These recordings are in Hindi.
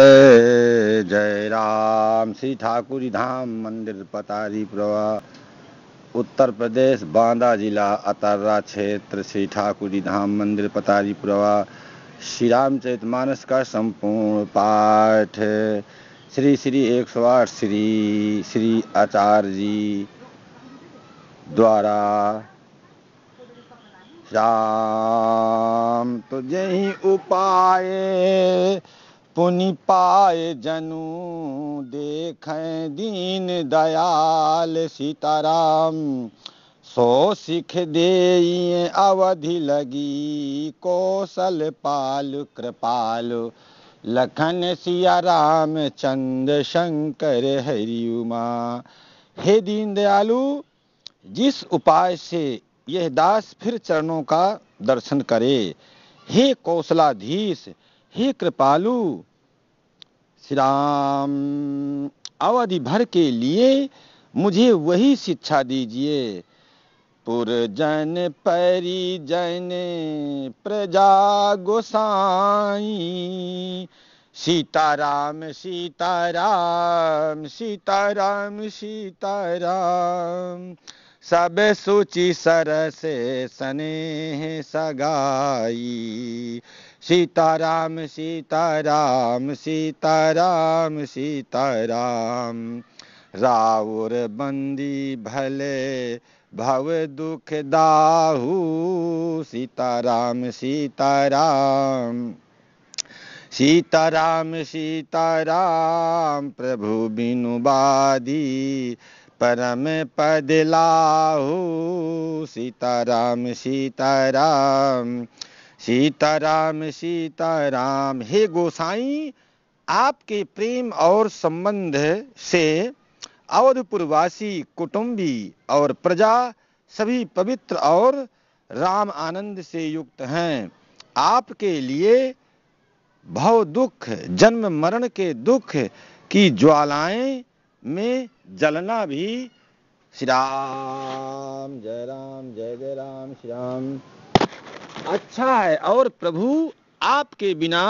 जय राम श्री ठाकुरी धाम मंदिर पतारी प्रवा उत्तर प्रदेश बांदा जिला अतर्रा क्षेत्र श्री ठाकुरी धाम मंदिर पतारी प्रवा श्री रामचरित मानस का संपूर्ण पाठ श्री श्री एक सौ आठ श्री श्री आचार्य जी द्वारा राम तो यही उपाय पुनि पाए जनू देखें दीन दयाल सीताराम सो सिख दे अवधि लगी कौशल पाल कृपाल लखन सिया राम चंद शंकर हरिमा हे दीन दयालु जिस उपाय से यह दास फिर चरणों का दर्शन करे हे कौशलाधीश हे कृपालु श्री राम अवधि भर के लिए मुझे वही शिक्षा दीजिए पुरजन परिजन प्रजा गोसाई सीताराम सीताराम सीताराम सीताराम सब सूची सरसे सने सगाई सीताराम सीताराम सीताराम सीताराम रावर बंदी भले भव दुख दाहू सीताराम सीताराम सीताराम सीताराम प्रभु बाधी परम पद लाहू सीताराम सीताराम सीताराम सीताराम हे गोसाई आपके प्रेम और संबंध से अवधपुरवासी कुटुंबी और प्रजा सभी पवित्र और राम आनंद से युक्त हैं आपके लिए भव दुख जन्म मरण के दुख की ज्वालाएं में जलना भी श्री राम जय राम जय जय राम श्री राम अच्छा है और प्रभु आपके बिना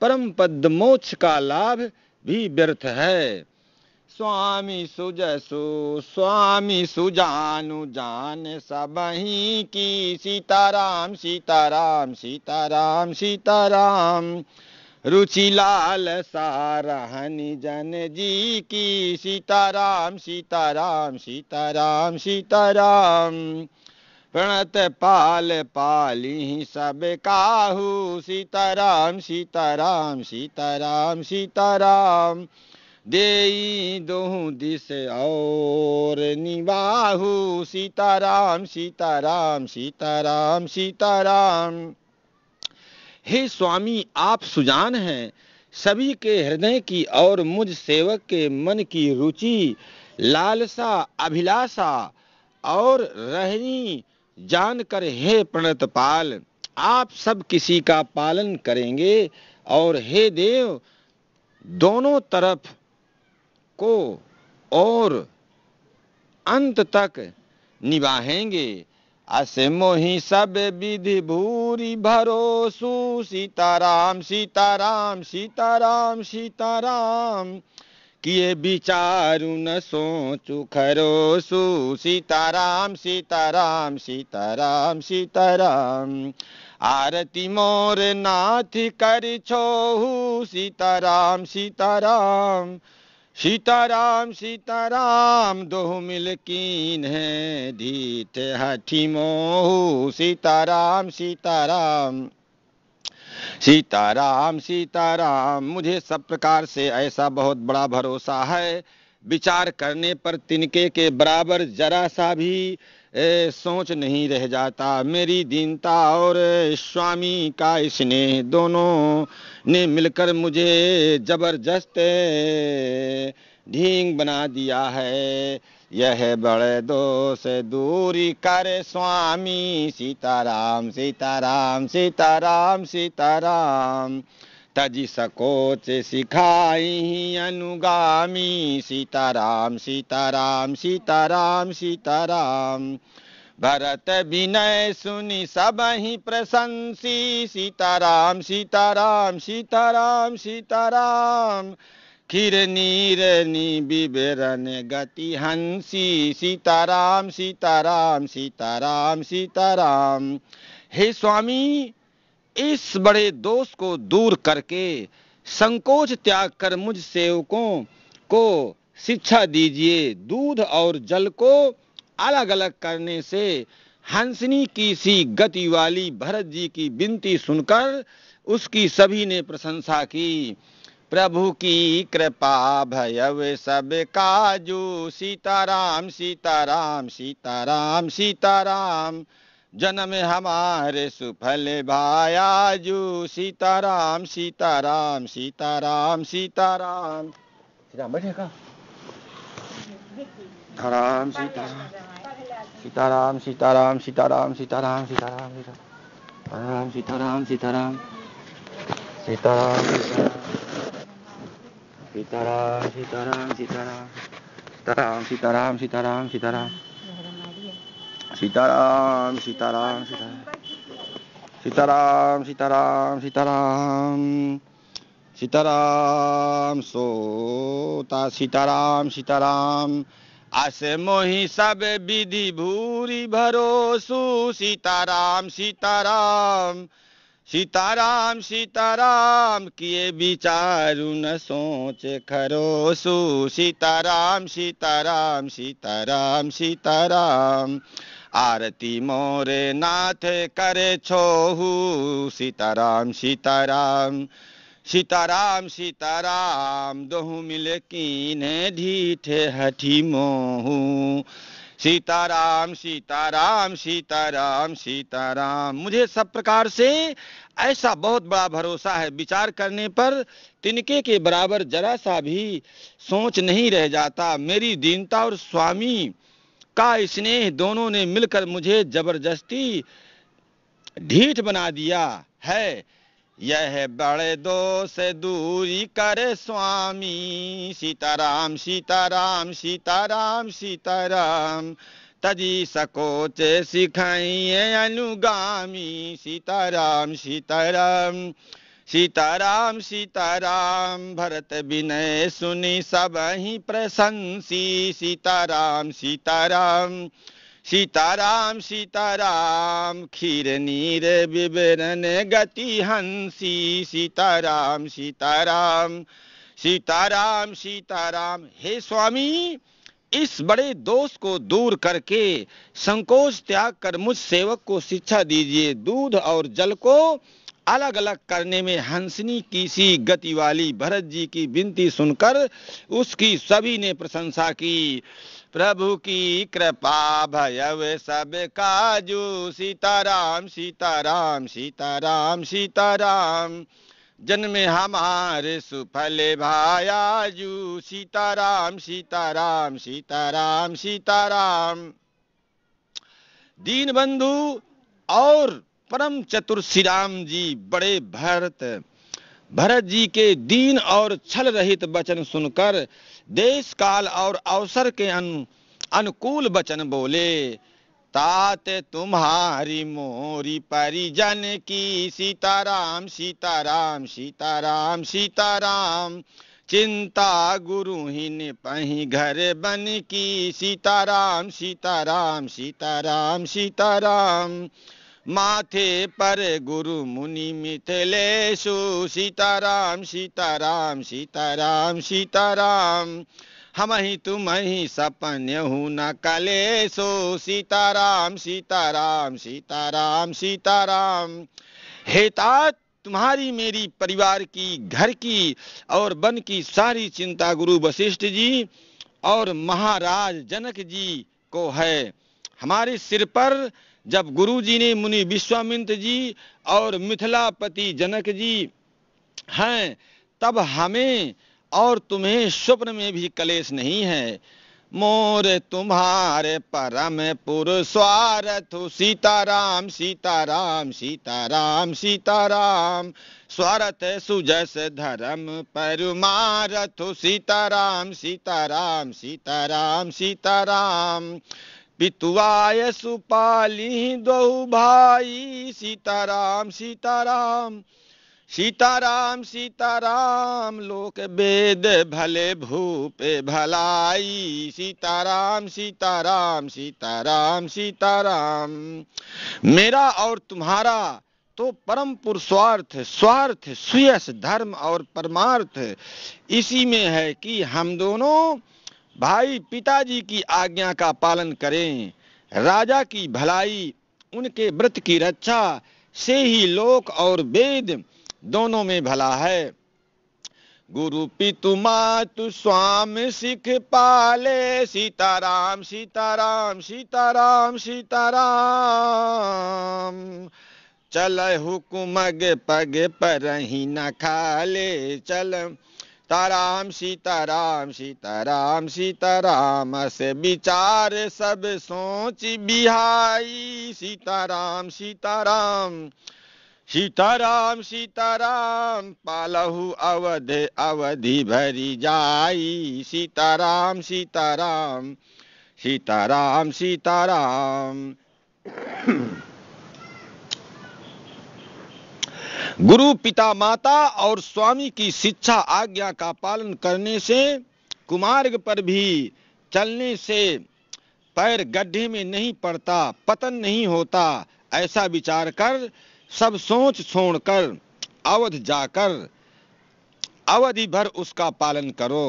परम पद मोक्ष का लाभ भी व्यर्थ है स्वामी सुजसु स्वामी सुजानु जान ही की सीताराम सीताराम सीताराम सीताराम रुचि लाल सारहन जन जी की सीताराम सीताराम सीताराम सीताराम, सीताराम प्रणत पाल पाली सब काहू सीताराम सीताराम सीताराम सीताराम देई दोहू दिस और निबाहू सीताराम सीताराम सीताराम सीताराम हे स्वामी आप सुजान हैं सभी के हृदय की और मुझ सेवक के मन की रुचि लालसा अभिलाषा और रहनी जानकर हे प्रणत पाल आप सब किसी का पालन करेंगे और हे देव दोनों तरफ को और अंत तक निभाएंगे असमोही सब विधि भूरी भरोसू सीताराम सीताराम सीताराम सीताराम, सीताराम किए विचारु न सोचु खरो सु सीताराम सीताराम सीताराम सीताराम आरती मोर नाथ कर छोहू सीताराम सीताराम सीताराम सीताराम दोह मिलकीन है धीत हठी मोहू सीताराम सीताराम सीताराम सीताराम मुझे सब प्रकार से ऐसा बहुत बड़ा भरोसा है विचार करने पर तिनके के बराबर जरा सा भी ए, सोच नहीं रह जाता मेरी दीनता और स्वामी का स्नेह दोनों ने मिलकर मुझे जबरदस्त ढींग बना दिया है यह बड़े दोष दूरी कर स्वामी सीताराम सीताराम सीताराम सीताराम तज सकोच सिखाई अनुगामी सीताराम सीताराम सीताराम सीताराम भरत विनय सुनि सब ही प्रशंसी सीताराम सीताराम सीताराम सीताराम खीरनी रनी बिबेरन गति हंसी सीताराम सीताराम सीताराम सीताराम हे स्वामी इस बड़े दोष को दूर करके संकोच त्याग कर मुझ सेवकों को शिक्षा दीजिए दूध और जल को अलग अलग करने से हंसनी की सी गति वाली भरत जी की विनती सुनकर उसकी सभी ने प्रशंसा की प्रभु की कृपा भयव सब काजू सीताराम सीताराम सीताराम सीताराम जन्म हमारे सुफल भायाजू सीताराम सीताराम सीताराम सीताराम सीताराम बैठेगा Ram Sitaram Sitaram Sitaram Sitaram Sitaram Sitaram Sitaram Sitaram Sitaram Sitaram Sitaram Sitaram, Sitaram, Sitaram. Sitaram, Sitaram, Sitaram, Sitaram. Sitaram, Sitaram, Sitaram. Sitaram, Sitaram, Sitaram. Sitaram, Sota, Sitaram, Sitaram. আসে মহি সাবে বিধি ভূরি ভরো সু সীতারাম সীতারাম सीताराम सीताराम किए विचारु न सोच खरोसु सीताराम सीताराम सीताराम सीताराम आरती मोरे नाथ करे छोहू सीताराम सीताराम सीताराम सीताराम दोहू मिले कीने ढीठ हठी मोहू सीताराम सीताराम सीताराम सीताराम मुझे सब प्रकार से ऐसा बहुत बड़ा भरोसा है विचार करने पर तिनके के बराबर जरा सा भी सोच नहीं रह जाता मेरी दीनता और स्वामी का स्नेह दोनों ने मिलकर मुझे जबरदस्ती ढीठ बना दिया है यह बड़े दो से दूरी करे स्वामी सीताराम सीताराम सीताराम सीताराम तजी सकोच सिखाइए अनुगामी सीताराम सीताराम सीताराम सीताराम भरत विनय सुनी सब ही प्रशंसी सीताराम सीताराम, सीताराम सीताराम सीताराम खीर नीर विवरण गति हंसी सीताराम सीताराम सीताराम सीताराम हे स्वामी इस बड़े दोष को दूर करके संकोच त्याग कर मुझ सेवक को शिक्षा दीजिए दूध और जल को अलग अलग करने में हंसनी की सी गति वाली भरत जी की विनती सुनकर उसकी सभी ने प्रशंसा की प्रभु की कृपा भयव सब काजू सीताराम सीताराम सीताराम सीताराम जन्म हमारे सुफल भायाजू सीताराम सीताराम सीताराम सीताराम दीन बंधु और परम चतुर श्री राम जी बड़े भरत भरत जी के दीन और छल रहित वचन सुनकर देश काल और अवसर के अनु अनुकूल वचन बोले तात तुम्हारी मोरी परिजन की सीताराम सीताराम सीताराम सीताराम चिंता गुरु ने पही घर बन की सीताराम सीताराम सीताराम सीताराम माथे पर गुरु मुनि सु सीताराम सीताराम सीताराम सीताराम हम ही तुम ही सपन हूँ न सो सीताराम सीताराम सीताराम सीताराम हेतात तुम्हारी मेरी परिवार की घर की और बन की सारी चिंता गुरु वशिष्ठ जी और महाराज जनक जी को है हमारे सिर पर जब गुरुजी ने मुनि विश्वामित्र जी और मिथिलापति जनक जी हैं तब हमें और तुम्हें स्वप्न में भी कलेश नहीं है मोर तुम्हारे परम पुरुषारथ सीताराम सीताराम सीताराम सीताराम स्वरथ सुजस धर्म परमारथ सीताराम सीताराम सीताराम सीताराम पितुआय सुपाली दो भाई सीताराम सीताराम सीताराम सीताराम लोक वेद भले भूपे भलाई सीताराम सीताराम सीताराम सीताराम मेरा और तुम्हारा तो परम पुरुषार्थ स्वार्थ सुयस धर्म और परमार्थ इसी में है कि हम दोनों भाई पिताजी की आज्ञा का पालन करें राजा की भलाई उनके व्रत की रक्षा से ही लोक और वेद दोनों में भला है गुरु पितु मातु स्वाम सिख पाले सीताराम सीताराम सीताराम सीताराम चल हुकुमग पग पर ही न खाले चल ताराम सीताराम सीताराम सीताराम से विचार सब सोच बिहाई सीताराम सीताराम सीताराम सीताराम पालहु अवध अवधि भरी जाई सीताराम सीताराम सीताराम सीताराम गुरु पिता माता और स्वामी की शिक्षा आज्ञा का पालन करने से कुमार्ग पर भी चलने से पैर गड्ढे में नहीं पड़ता पतन नहीं होता ऐसा विचार कर सब सोच छोड़ कर अवध जाकर अवधि भर उसका पालन करो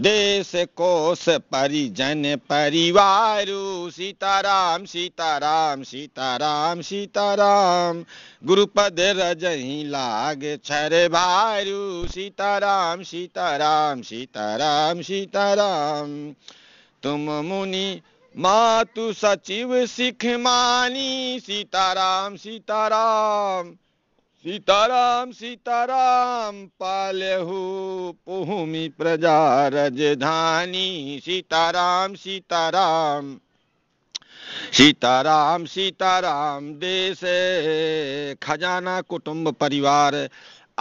देश कोस परिजन परिवार सीताराम सीताराम सीताराम सीताराम गुरुपद रजही लाग छर भारु सीताराम सीताराम सीताराम सीताराम तुम मुनि मातु सचिव सिख मानी सीताराम सीताराम सीताराम सीताराम पालहु पुहूमि प्रजा रजधानी सीताराम सीताराम सीताराम सीताराम देश खजाना कुटुंब परिवार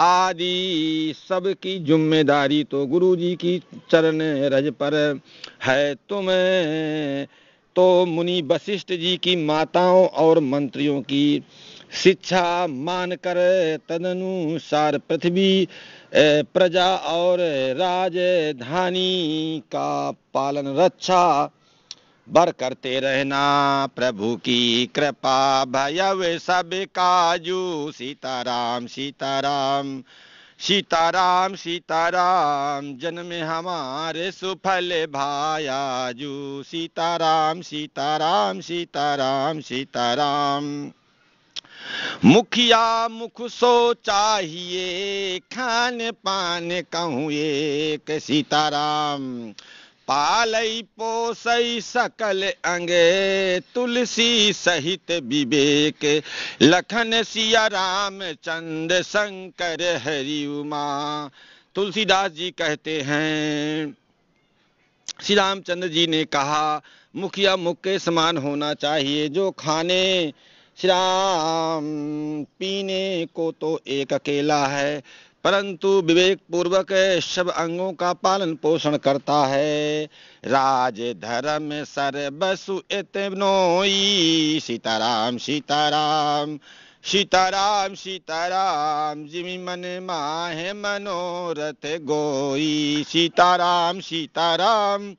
आदि सबकी जिम्मेदारी तो गुरु जी की चरण रज पर है तुम तो मुनि वशिष्ठ जी की माताओं और मंत्रियों की शिक्षा मानकर तदनुसार पृथ्वी प्रजा और राजधानी का पालन रक्षा बर करते रहना प्रभु की कृपा भयव सब काजू सीताराम सीताराम सीताराम सीताराम जन्म हमारे सुफल भायाजू सीताराम सीताराम सीताराम सीताराम, सीताराम। मुखिया मुख सो चाहिए खान पान कहूँ एक सीताराम पालई पोसई सकल अंगे तुलसी सहित विवेक लखन सिया राम चंद्र शंकर हरि उमा तुलसीदास जी कहते हैं श्री रामचंद्र जी ने कहा मुखिया मुख के समान होना चाहिए जो खाने श्राम पीने को तो एक अकेला है परंतु विवेक पूर्वक सब अंगों का पालन पोषण करता है राज धर्म सर्वसु इतनोई सीताराम सीताराम सीताराम सीताराम जिमी मन माहे मनोरथ गोई सीताराम सीताराम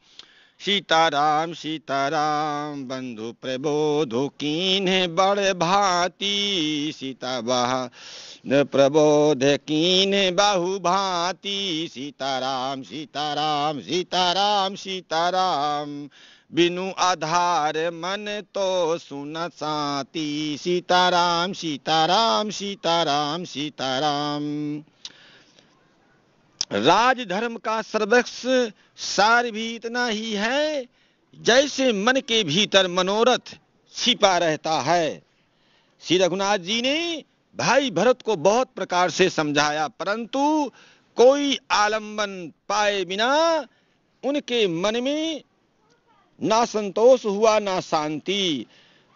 सीताराम सीताराम बंधु प्रबोधु कीन्ह बड़ भांति सीता बहा प्रबोध कीन बाहु भांति सीताराम सीताराम सीताराम सीताराम बिनु आधार मन तो सुन साती सीताराम सीताराम सीताराम सीताराम राजधर्म का सर्वस्व सार भी इतना ही है जैसे मन के भीतर मनोरथ छिपा रहता है श्री रघुनाथ जी ने भाई भरत को बहुत प्रकार से समझाया परंतु कोई आलंबन पाए बिना उनके मन में ना संतोष हुआ ना शांति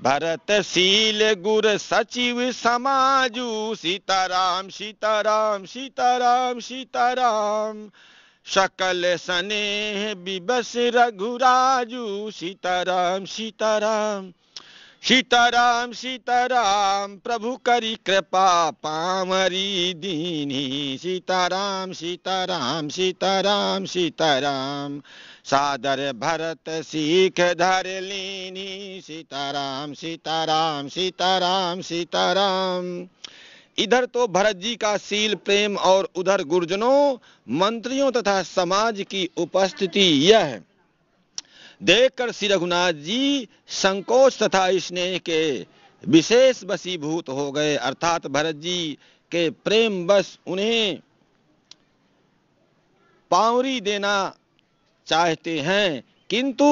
भरतशील गुर सचिव समाजू सीताराम सीताराम सीताराम सीताराम सकल स्नेह बिबस रघुराजू सीताराम सीताराम सीताराम सीताराम प्रभु करी कृपा पामरी दीनी सीताराम सीताराम सीताराम सीताराम, सीताराम सादर भरत सीख धर लीनी सीताराम सीताराम सीताराम सीताराम इधर तो भरत जी का सील प्रेम और उधर गुर्जनों मंत्रियों तथा समाज की उपस्थिति यह है देखकर श्री रघुनाथ जी संकोच तथा स्नेह के विशेष बसीभूत हो गए अर्थात भरत जी के प्रेम बस उन्हें पावरी देना चाहते हैं किंतु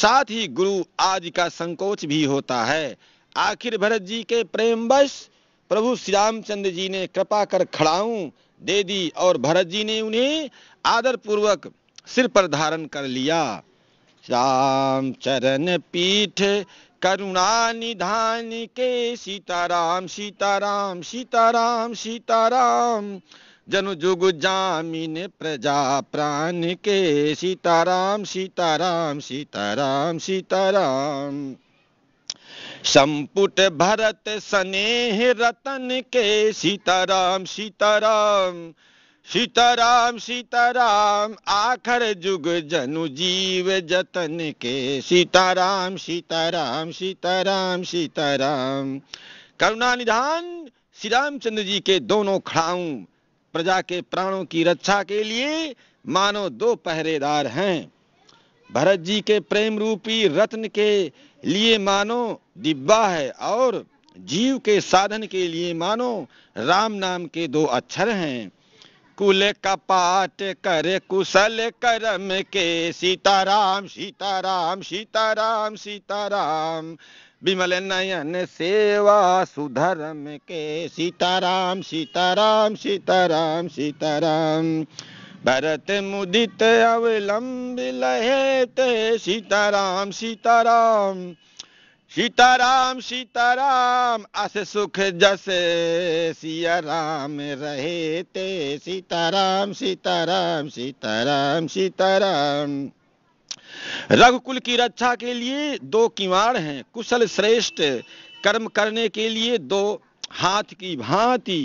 साथ ही गुरु आदि का संकोच भी होता है आखिर भरत जी के प्रेम बस प्रभु श्री रामचंद्र जी ने कृपा कर खड़ाऊ दे दी और भरत जी ने उन्हें आदर पूर्वक सिर पर धारण कर लिया राम चरण पीठ करुणा निधान के सीताराम सीताराम सीताराम सीताराम सीता जनु जुग जामिन प्रजा प्राण के सीताराम सीताराम सीताराम सीताराम संपुट भरत स्नेह रतन के सीताराम सीताराम सीताराम सीताराम आखर जुग जनु जीव जतन के सीताराम सीताराम सीताराम सीताराम करुणा निधान श्री रामचंद्र जी के दोनों खड़ाऊ प्रजा के प्राणों की रक्षा के लिए मानो दो पहरेदार हैं भरत जी के प्रेम रूपी रत्न के लिए मानो डिब्बा है और जीव के साधन के लिए मानो राम नाम के दो अक्षर हैं कुल कपाट कर कुशल कर्म के सीताराम सीताराम सीताराम सीताराम विमल नयन सेवा सुधर्म के सीताराम सीताराम सीताराम सीताराम भरत मुदित अवलंब लहे ते सीताराम सीताराम सीताराम सीताराम अस सुख जस सिया राम रहे ते सीताराम सीताराम सीताराम सीताराम रघुकुल की रक्षा के लिए दो किवाड़ हैं कुशल श्रेष्ठ कर्म करने के लिए दो हाथ की भांति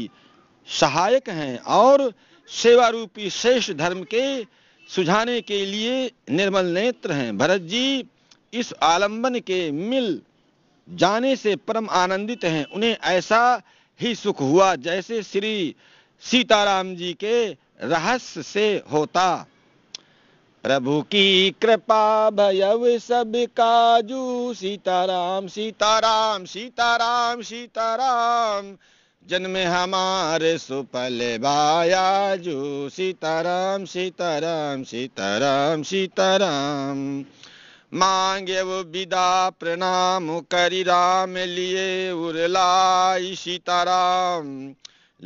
सहायक हैं और सेवा रूपी श्रेष्ठ धर्म के सुझाने के लिए निर्मल नेत्र हैं भरत जी इस आलंबन के मिल जाने से परम आनंदित हैं उन्हें ऐसा ही सुख हुआ जैसे श्री सीताराम जी के रहस्य से होता प्रभु की कृपा भयव सब काजू सीताराम सीताराम सीताराम सीताराम जन्म हमारे सुपल बाया जू सीताराम सीताराम सीताराम सीताराम मांगे वो विदा प्रणाम करी राम लिए उरलाई सीताराम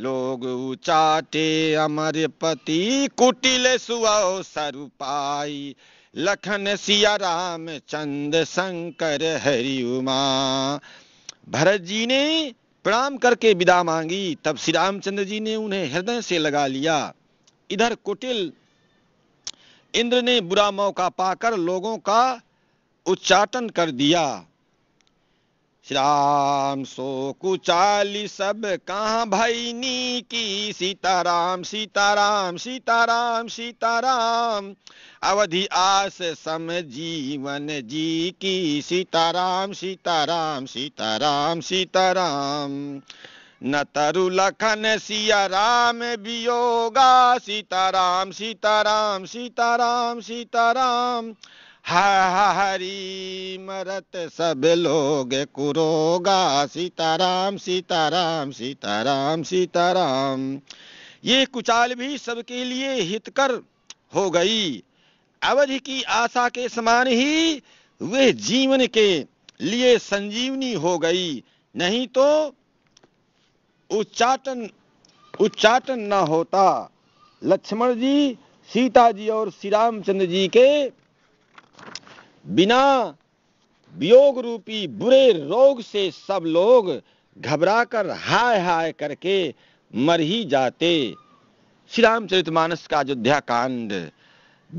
लोग उचाटे अमर पति कुटिल सुओ सरुपाई लखन सिया राम चंद शंकर हरि उमा भरत जी ने प्रणाम करके विदा मांगी तब श्री रामचंद्र जी ने उन्हें हृदय से लगा लिया इधर कुटिल इंद्र ने बुरा मौका पाकर लोगों का उच्चाटन कर दिया श्याम सो कुचाली सब कहाँ भैनी की सीताराम सीताराम सीताराम सीताराम अवधि आस सम जीवन जी की सीताराम सीताराम सीताराम सीताराम न तरु लखन सिया राम वियोगा सीताराम सीताराम सीताराम सीताराम, सीताराम हरी मरत सब लोग कुरोगा सीताराम सीताराम सीताराम सीताराम ये कुचाल भी सबके लिए हितकर हो गई अवधि की आशा के समान ही वह जीवन के लिए संजीवनी हो गई नहीं तो उच्चाटन उच्चाटन न होता लक्ष्मण जी सीता जी और श्री रामचंद्र जी के बिना वियोग रूपी बुरे रोग से सब लोग घबरा कर हाय हाय करके मर ही जाते श्री रामचरित मानस का अयोध्या कांड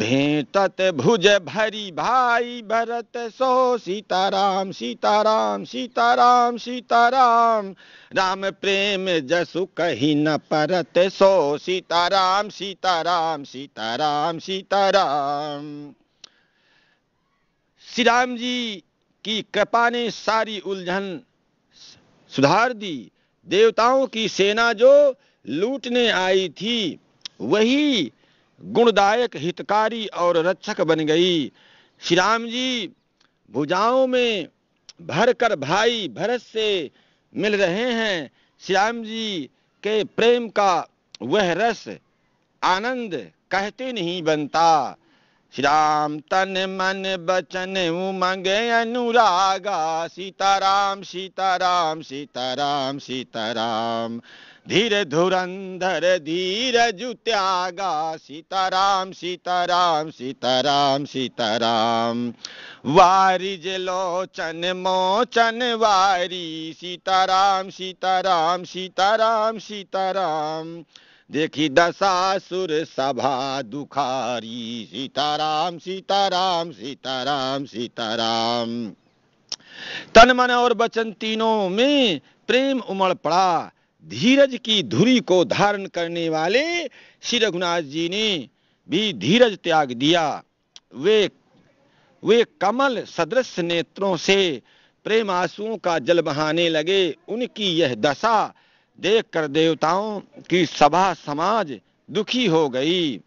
भेंटत भुज भरी भाई भरत सो सीताराम सीताराम सीताराम सीताराम राम प्रेम जसु कही न परत सो सीताराम सीताराम सीताराम सीताराम श्री राम जी की कृपा ने सारी उलझन सुधार दी देवताओं की सेना जो लूटने आई थी वही गुणदायक हितकारी और रक्षक बन गई श्री राम जी भुजाओं में भर कर भाई भरत से मिल रहे हैं श्री राम जी के प्रेम का वह रस आनंद कहते नहीं बनता श्राम तन मन बचन उमंग अनुरागा सीताराम सीताराम सीताराम सीताराम धीर धुरंधर धीर जुत्यागा सीताराम सीताराम सीताराम सीताराम वारिज लोचन मोचन वारी सीताराम सीताराम सीताराम सीताराम देखी दशा सुर सभा दुखारी सीताराम सीताराम सीताराम सीताराम तन मन और वचन तीनों में प्रेम उमड़ पड़ा धीरज की धुरी को धारण करने वाले श्री रघुनाथ जी ने भी धीरज त्याग दिया वे वे कमल सदृश नेत्रों से प्रेम आंसुओं का जल बहाने लगे उनकी यह दशा देखकर देवताओं की सभा समाज दुखी हो गई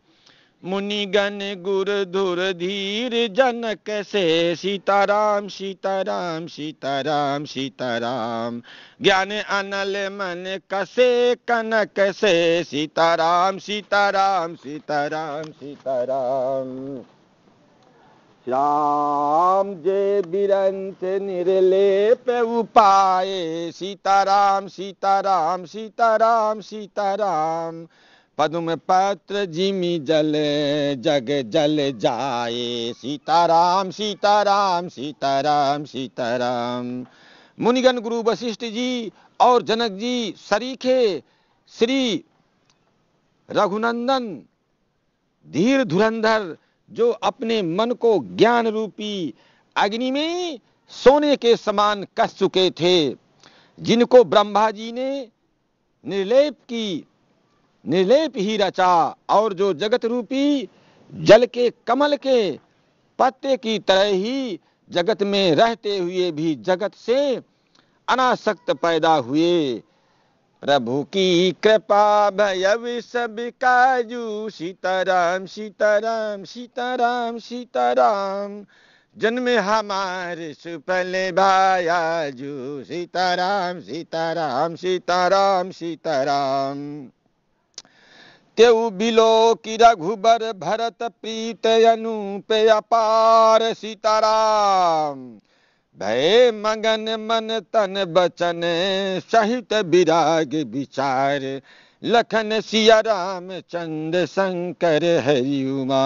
मुनिगण गुर धुर धीर जन कैसे सीताराम सीताराम सीताराम सीताराम ज्ञान अनल मन कसे कन कैसे सीताराम सीताराम सीताराम सीताराम श्याम जे बिरंत निर्लेप उपाय सीताराम सीताराम सीताराम सीताराम पद्म पत्र जिमी जल जग जल जाए सीताराम सीताराम सीताराम सीताराम मुनिगन गुरु वशिष्ठ जी और जनक जी सरीखे श्री रघुनंदन धीर धुरंधर जो अपने मन को ज्ञान रूपी अग्नि में सोने के समान कस चुके थे जिनको ब्रह्मा जी ने निर्लेप की निर्लेप ही रचा और जो जगत रूपी जल के कमल के पत्ते की तरह ही जगत में रहते हुए भी जगत से अनासक्त पैदा हुए प्रभु की कृपा भय सब काजू सीताराम सीताराम सीताराम सीताराम जन्म हमारे सुपल भाया जू सीताराम सीताराम सीताराम सीताराम त्यऊ बिलो की रघुबर भरत प्रीत अनूप अपार सीताराम भय मगन मन तन बचन सहित विराग विचार लखन सिया राम चंद शंकर हरि उमा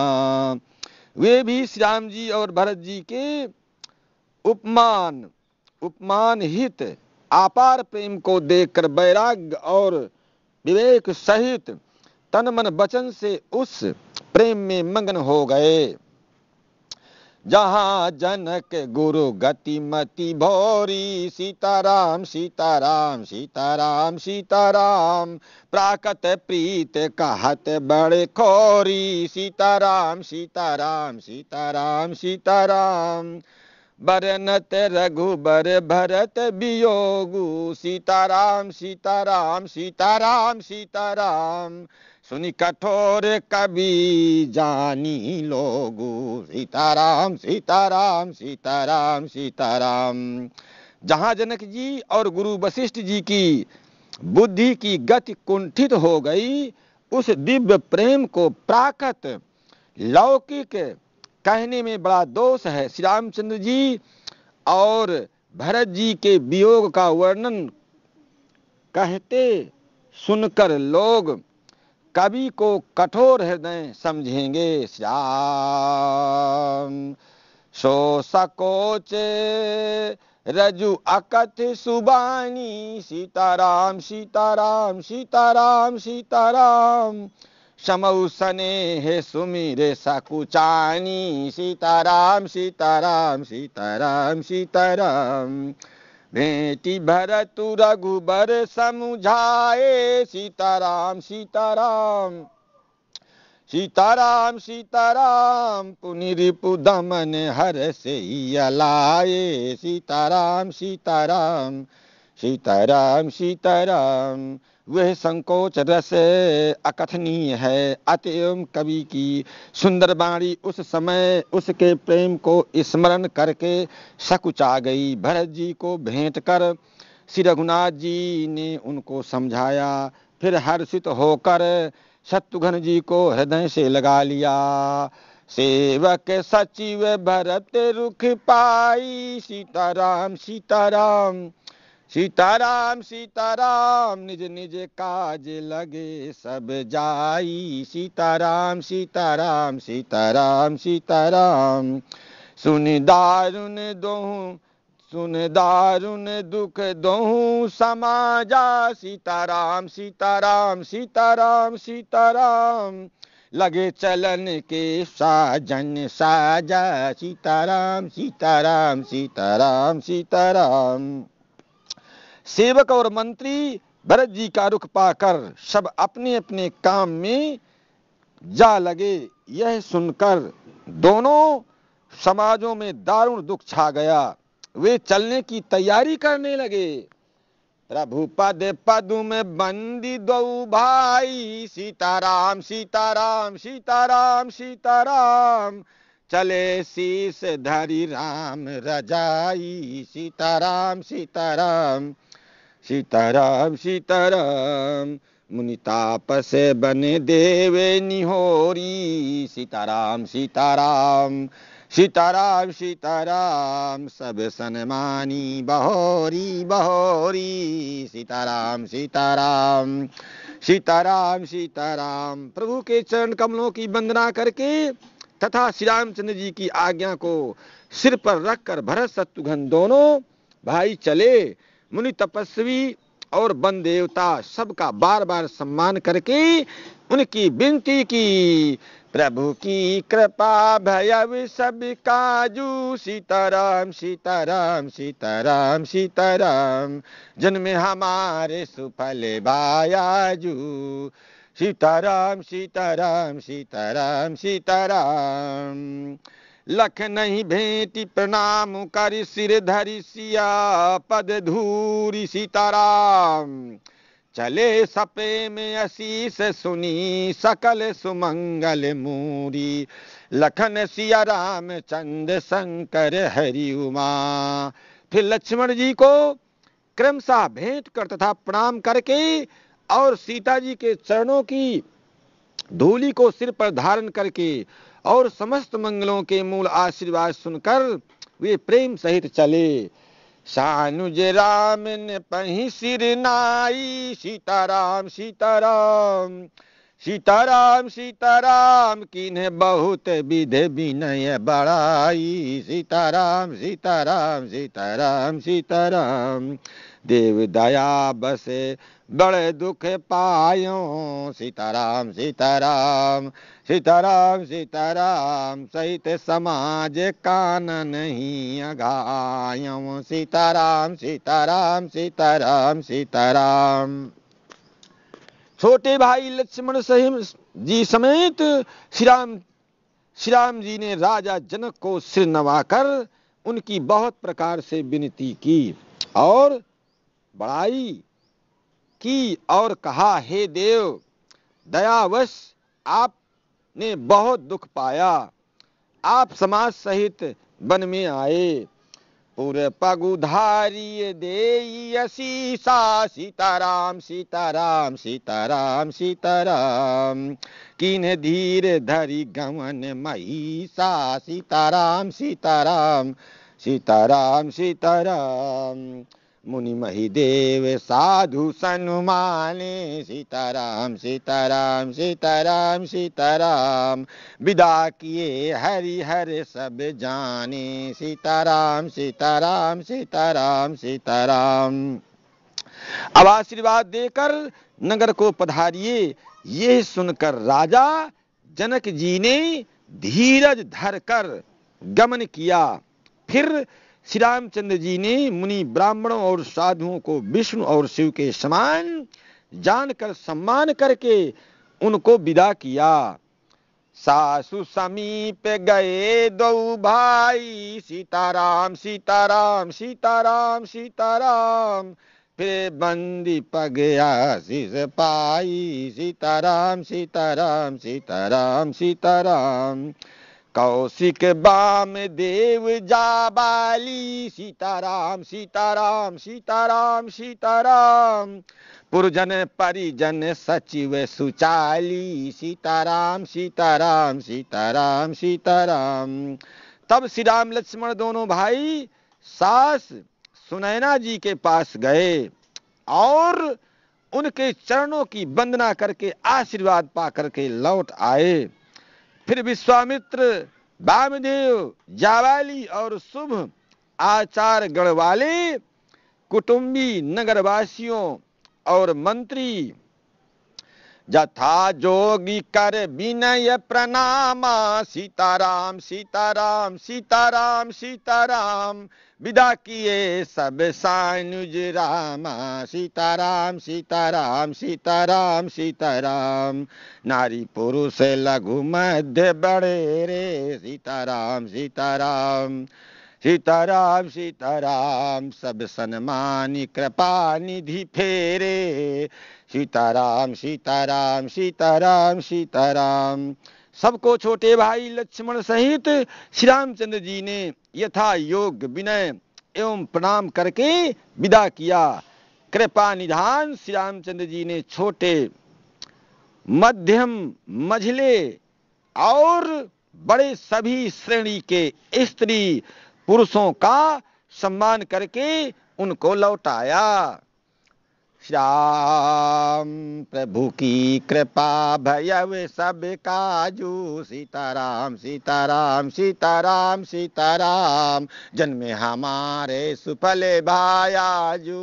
वे भी श्री राम जी और भरत जी के उपमान उपमान हित आपार प्रेम को देखकर वैराग्य और विवेक सहित तन मन बचन से उस प्रेम में मगन हो गए जहाँ जनक गुरु मति भोरी सीताराम सीताराम सीताराम सीताराम प्राकत प्रीत कहत बड़े खोरी सीताराम सीताराम सीताराम सीताराम बरनत रघुबर भरत बियोगु सीताराम सीताराम सीताराम सीताराम सुनी कठोर कवि जानी लोग सीताराम सीताराम सीताराम सीताराम जहां जनक जी और गुरु वशिष्ठ जी की बुद्धि की गति कुंठित हो गई उस दिव्य प्रेम को प्राकृत लौकिक कहने में बड़ा दोष है श्री रामचंद्र जी और भरत जी के वियोग का वर्णन कहते सुनकर लोग कवि को कठोर हृदय समझेंगे श्याम सो सकोच रजु अकथ सुबानी सीताराम सीताराम सीताराम सीताराम समऊ सने हे सुमिर सकुचानी सीताराम सीताराम सीताराम सीताराम, सीताराम बेटी तू रघुबर समझाए सीताराम सीताराम सीताराम सीताराम पुनिरिपु दमन हर से अलाए सीताराम सीताराम सीताराम सीताराम वह संकोच रस अकथनीय है अतएव कवि की सुंदर बाणी उस समय उसके प्रेम को स्मरण करके सकुचा गई भरत जी को भेंट कर श्री रघुनाथ जी ने उनको समझाया फिर हर्षित होकर शत्रुघ्न जी को हृदय से लगा लिया सेवक सचिव भरत रुख पाई सीताराम सीताराम सीताराम सीताराम निज निज काज लगे सब जाई सीताराम सीताराम सीताराम सीताराम सुन दारुण दो सुन दारुण दुख दो समाजा सीताराम सीताराम सीताराम सीताराम लगे चलन के साजन साजा सीताराम सीताराम सीताराम सीताराम सेवक और मंत्री भरत जी का रुख पाकर सब अपने अपने काम में जा लगे यह सुनकर दोनों समाजों में दारुण दुख छा गया वे चलने की तैयारी करने लगे प्रभु पद पद में बंदी दो भाई सीताराम सीताराम सीताराम सीताराम चले शीश धरी राम रजाई सीताराम सीताराम सीताराम सीताराम मुनिताप से बने देवे निहोरी सीताराम सीताराम सीताराम सीताराम सब सनमानी बहोरी बहोरी सीताराम सीताराम सीताराम सीताराम प्रभु के चरण कमलों की वंदना करके तथा श्री रामचंद्र जी की आज्ञा को सिर पर रखकर भरत शत्रुघ्न दोनों भाई चले मुनि तपस्वी और वन देवता सबका बार बार सम्मान करके उनकी विनती की प्रभु की कृपा भयव सब काजू सीताराम सीताराम सीताराम सीताराम जन्म हमारे सुफल बायाजू सीताराम सीताराम सीताराम सीताराम लख नहीं भेंटी प्रणाम कर सिर धरि सिया पद धूरी सीताराम चले सपे में अशीष सुनी सकल सुमंगल मूरी लखन सिया राम चंद शंकर हरि उमा फिर लक्ष्मण जी को क्रमशः भेंट कर तथा प्रणाम करके और सीता जी के चरणों की धूली को सिर पर धारण करके और समस्त मंगलों के मूल आशीर्वाद सुनकर वे प्रेम सहित चले सानुज राम ने पही सिर नाई सीताराम सीताराम सीताराम सीताराम किन्हें बहुत विध विनय बड़ाई सीताराम सीताराम सीताराम सीताराम देव दया बसे बड़े दुख पायो सीताराम सीताराम सीताराम सीताराम सहित समाज कान नहीं अगायम सीताराम सीताराम सीताराम सीताराम छोटे भाई लक्ष्मण सही जी समेत श्री राम श्री राम जी ने राजा जनक को सिर नवाकर उनकी बहुत प्रकार से विनती की और बड़ाई की और कहा हे देव दयावश आप ने बहुत दुख पाया आप समाज सहित बन में आए पूरे पगुधारी दे सीता सीताराम सीताराम सीताराम सीताराम किन धीर धरी गमन मही सा सीताराम सीताराम सीताराम सीताराम मुनि महिदेव साधु सनुमाने सीताराम सीताराम सीताराम सीताराम विदा किए हरि हर सब जाने सीताराम सीताराम सीताराम सीताराम अब आशीर्वाद देकर नगर को पधारिए यह सुनकर राजा जनक जी ने धीरज धर कर गमन किया फिर श्री रामचंद्र जी ने मुनि ब्राह्मणों और साधुओं को विष्णु और शिव के समान जानकर सम्मान करके उनको विदा किया सासु समीप गए दो भाई सीताराम सीताराम सीताराम सीताराम फिर बंदी पगया शिष पाई सीताराम सीताराम सीताराम सीताराम, सीताराम कौशिक बाम देव जाबाली सीताराम सीताराम सीताराम सीताराम पुरजन परिजन सचिव सुचाली सीताराम सीताराम सीताराम सीताराम तब श्री राम लक्ष्मण दोनों भाई सास सुनैना जी के पास गए और उनके चरणों की वंदना करके आशीर्वाद पा करके लौट आए फिर विश्वामित्र वामदेव जावाली और शुभ आचार गण वाले कुटुंबी नगरवासियों और मंत्री जथा जोगी कर विनय प्रणामा सीताराम सीताराम सीताराम सीताराम, सीताराम विदा किए सब सानुज रामा सीताराम सीताराम सीताराम सीताराम नारी पुरुष लघु मध्य बड़े रे सीताराम सीताराम सीताराम सीताराम सब सन्मानी कृपा निधि फेरे सीताराम सीताराम सीताराम सीताराम, सीताराम सबको छोटे भाई लक्ष्मण सहित श्री रामचंद्र जी ने यथा योग विनय एवं प्रणाम करके विदा किया कृपा निधान श्री रामचंद्र जी ने छोटे मध्यम मझले और बड़े सभी श्रेणी के स्त्री पुरुषों का सम्मान करके उनको लौटाया श्याम प्रभु की कृपा भयव सब काजू सीताराम सीताराम सीताराम सीताराम जन्मे हमारे सुफल भायाजू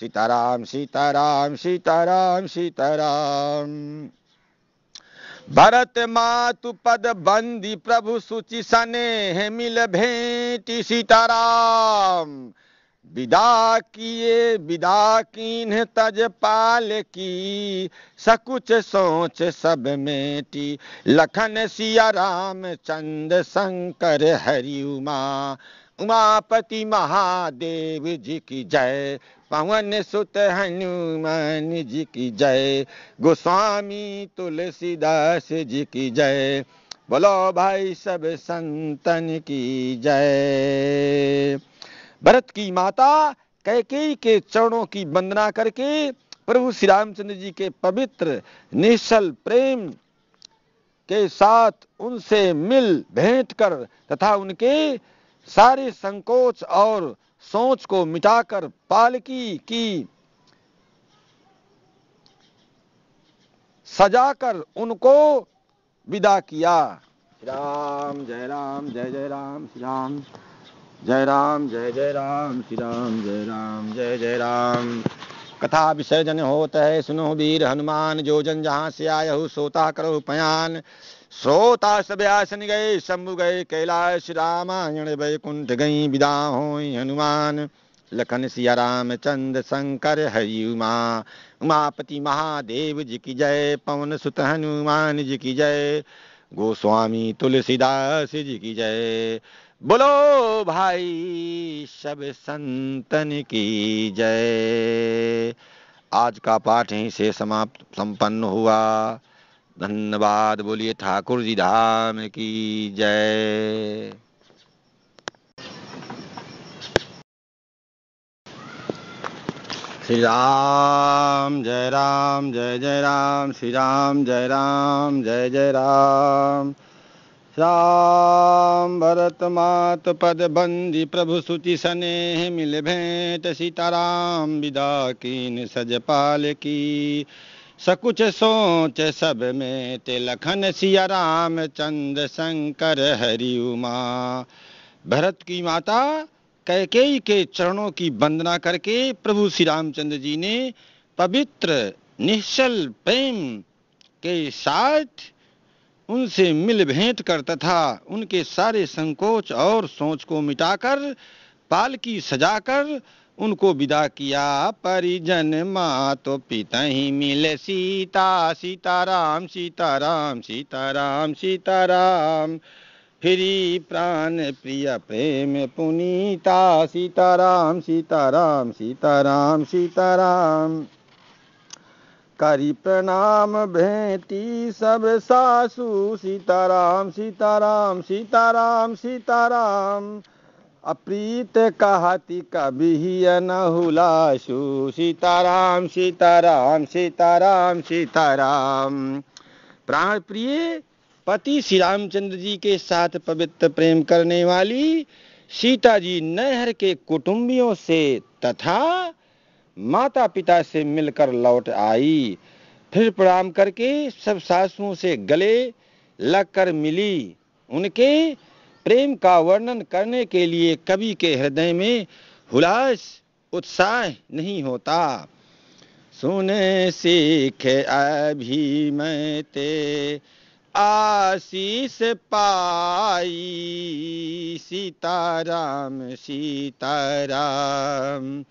सीताराम सीताराम सीताराम सीताराम भरत मातु पद बंदी प्रभु सुचि सने मिल भेंटी सीताराम विदा किए विदा कीन तज पाल की सकुच सोच सब मेटी लखन सिया राम चंद शंकर हरि उमा उमापति महादेव जी की जय पवन सुत हनुमान जी की जय गोस्वामी तुलसीदास जी की जय बोलो भाई सब संतन की जय भरत की माता कैकेयी के चरणों की वंदना करके प्रभु श्री रामचंद्र जी के पवित्र निश्चल प्रेम के साथ उनसे मिल भेंट कर तथा उनके सारे संकोच और सोच को मिटाकर पालकी की सजाकर उनको विदा किया राम जय राम जय जय राम श्री राम जय राम जय जय राम श्री राम जय राम जय जय राम कथा विसर्जन होत है सुनो वीर हनुमान जो जन जहाँ से हो सोता करो पयान श्रोता सब आसन गए शंभु गए कैलाश रामायण वैकुंठ गई विदा हो हनुमान लखन सिया राम चंद्र शंकर हरि उमा उमापति महादेव जी की जय पवन सुत हनुमान जी की जय गोस्वामी तुलसीदास जी की जय बोलो भाई सब संतन की जय आज का पाठ यहीं से समाप्त संपन्न हुआ धन्यवाद बोलिए ठाकुर जी धाम की जय श्री राम जय राम जय जय राम श्री राम जय राम जय जय राम, राम राम भरत मात पद बंदी प्रभु सुति सने मिल भेंट सीताराम विदा कीन सज पाल की सकुच सोच सब में ते लखन सिया राम चंद्र शंकर हरि उमा भरत की माता कैके के चरणों की वंदना करके प्रभु श्री रामचंद्र जी ने पवित्र निश्चल प्रेम के साथ उनसे मिल भेंट कर तथा उनके सारे संकोच और सोच को मिटाकर पालकी सजाकर उनको विदा किया परिजन मातो पिता ही मिले सीता सीताराम सीताराम सीताराम सीताराम फिरी प्राण प्रिय प्रेम पुनीता सीताराम सीताराम सीताराम सीताराम करी प्रणाम भेंती सब सासु सीताराम सीताराम सीताराम सीताराम अप्रीत कहती कभी न हुलाशु सीताराम सीताराम सीताराम सीताराम प्राण प्रिय पति श्री रामचंद्र जी के साथ पवित्र प्रेम करने वाली सीता जी नहर के कुटुंबियों से तथा माता पिता से मिलकर लौट आई फिर प्रणाम करके सब सासुओं से गले लगकर मिली उनके प्रेम का वर्णन करने के लिए कवि के हृदय में हुलास उत्साह नहीं होता सुने सीखे अभी मैं ते आशीष पाई सीताराम सीताराम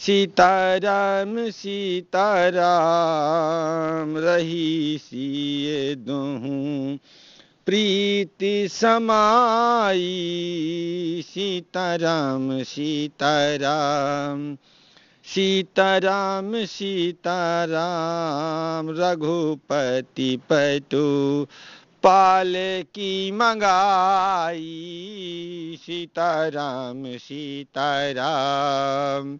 सीताराम सीताराम रही सिए दूँ प्रीति समाई सीताराम सीताराम सीताराम सीताराम रघुपति पटु पाल की मंगाई सीताराम सीताराम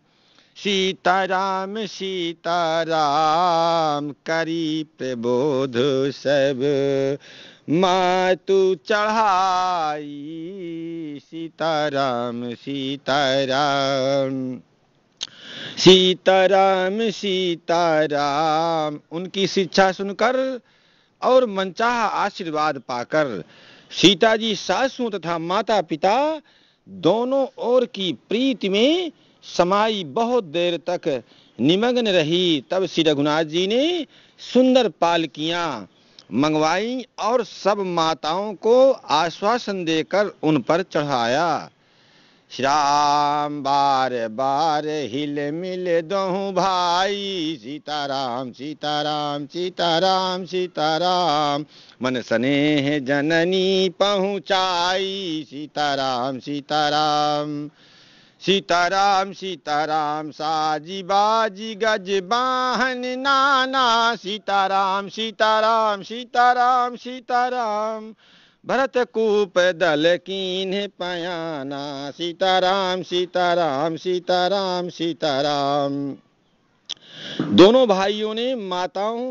सीताराम सीताराम करी प्रबोध सब तू चढ़ाई सीताराम सीताराम सीताराम राम उनकी शिक्षा सुनकर और मनचाह आशीर्वाद पाकर सीता जी सासू तथा माता पिता दोनों ओर की प्रीति में समाई बहुत देर तक निमग्न रही तब श्री रघुनाथ जी ने सुंदर पालकिया मंगवाई और सब माताओं को आश्वासन देकर उन पर चढ़ाया श्याम बार बार हिल मिल दो भाई सीताराम सीताराम सीताराम सीताराम मन स्नेह जननी पहुँचाई सीताराम सीताराम सीताराम सीताराम साजी बाजी गज बाहन नाना सीताराम सीताराम सीताराम सीताराम भरत कूप दल की पयाना सीताराम सीताराम सीताराम सीताराम दोनों भाइयों ने माताओं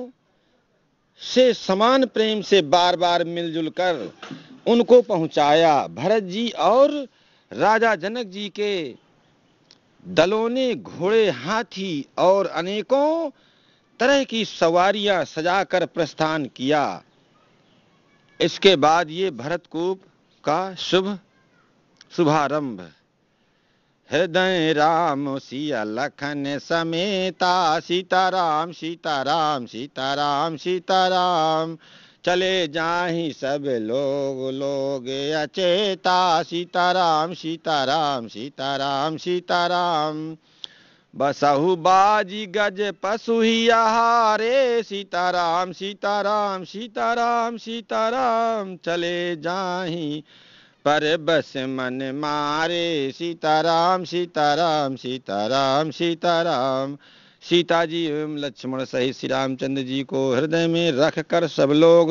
से समान प्रेम से बार बार मिलजुल कर उनको पहुंचाया भरत जी और राजा जनक जी के दलोने घोड़े हाथी और अनेकों तरह की सवारियां सजाकर प्रस्थान किया इसके बाद ये भरतकूप का शुभ शुभारंभ हृदय राम सिया लखन समेता सीताराम सीताराम सीताराम सीताराम चले जाही सब लोग लोग अचेता सीताराम सीताराम सीताराम सीताराम बसहु बाजी गज पशु ही आहारे सीताराम सीताराम सीताराम सीताराम चले जाही पर बस मन मारे सीताराम सीताराम सीताराम सीताराम सीता जी एवं लक्ष्मण सहित श्री रामचंद्र जी को हृदय में रख कर सब लोग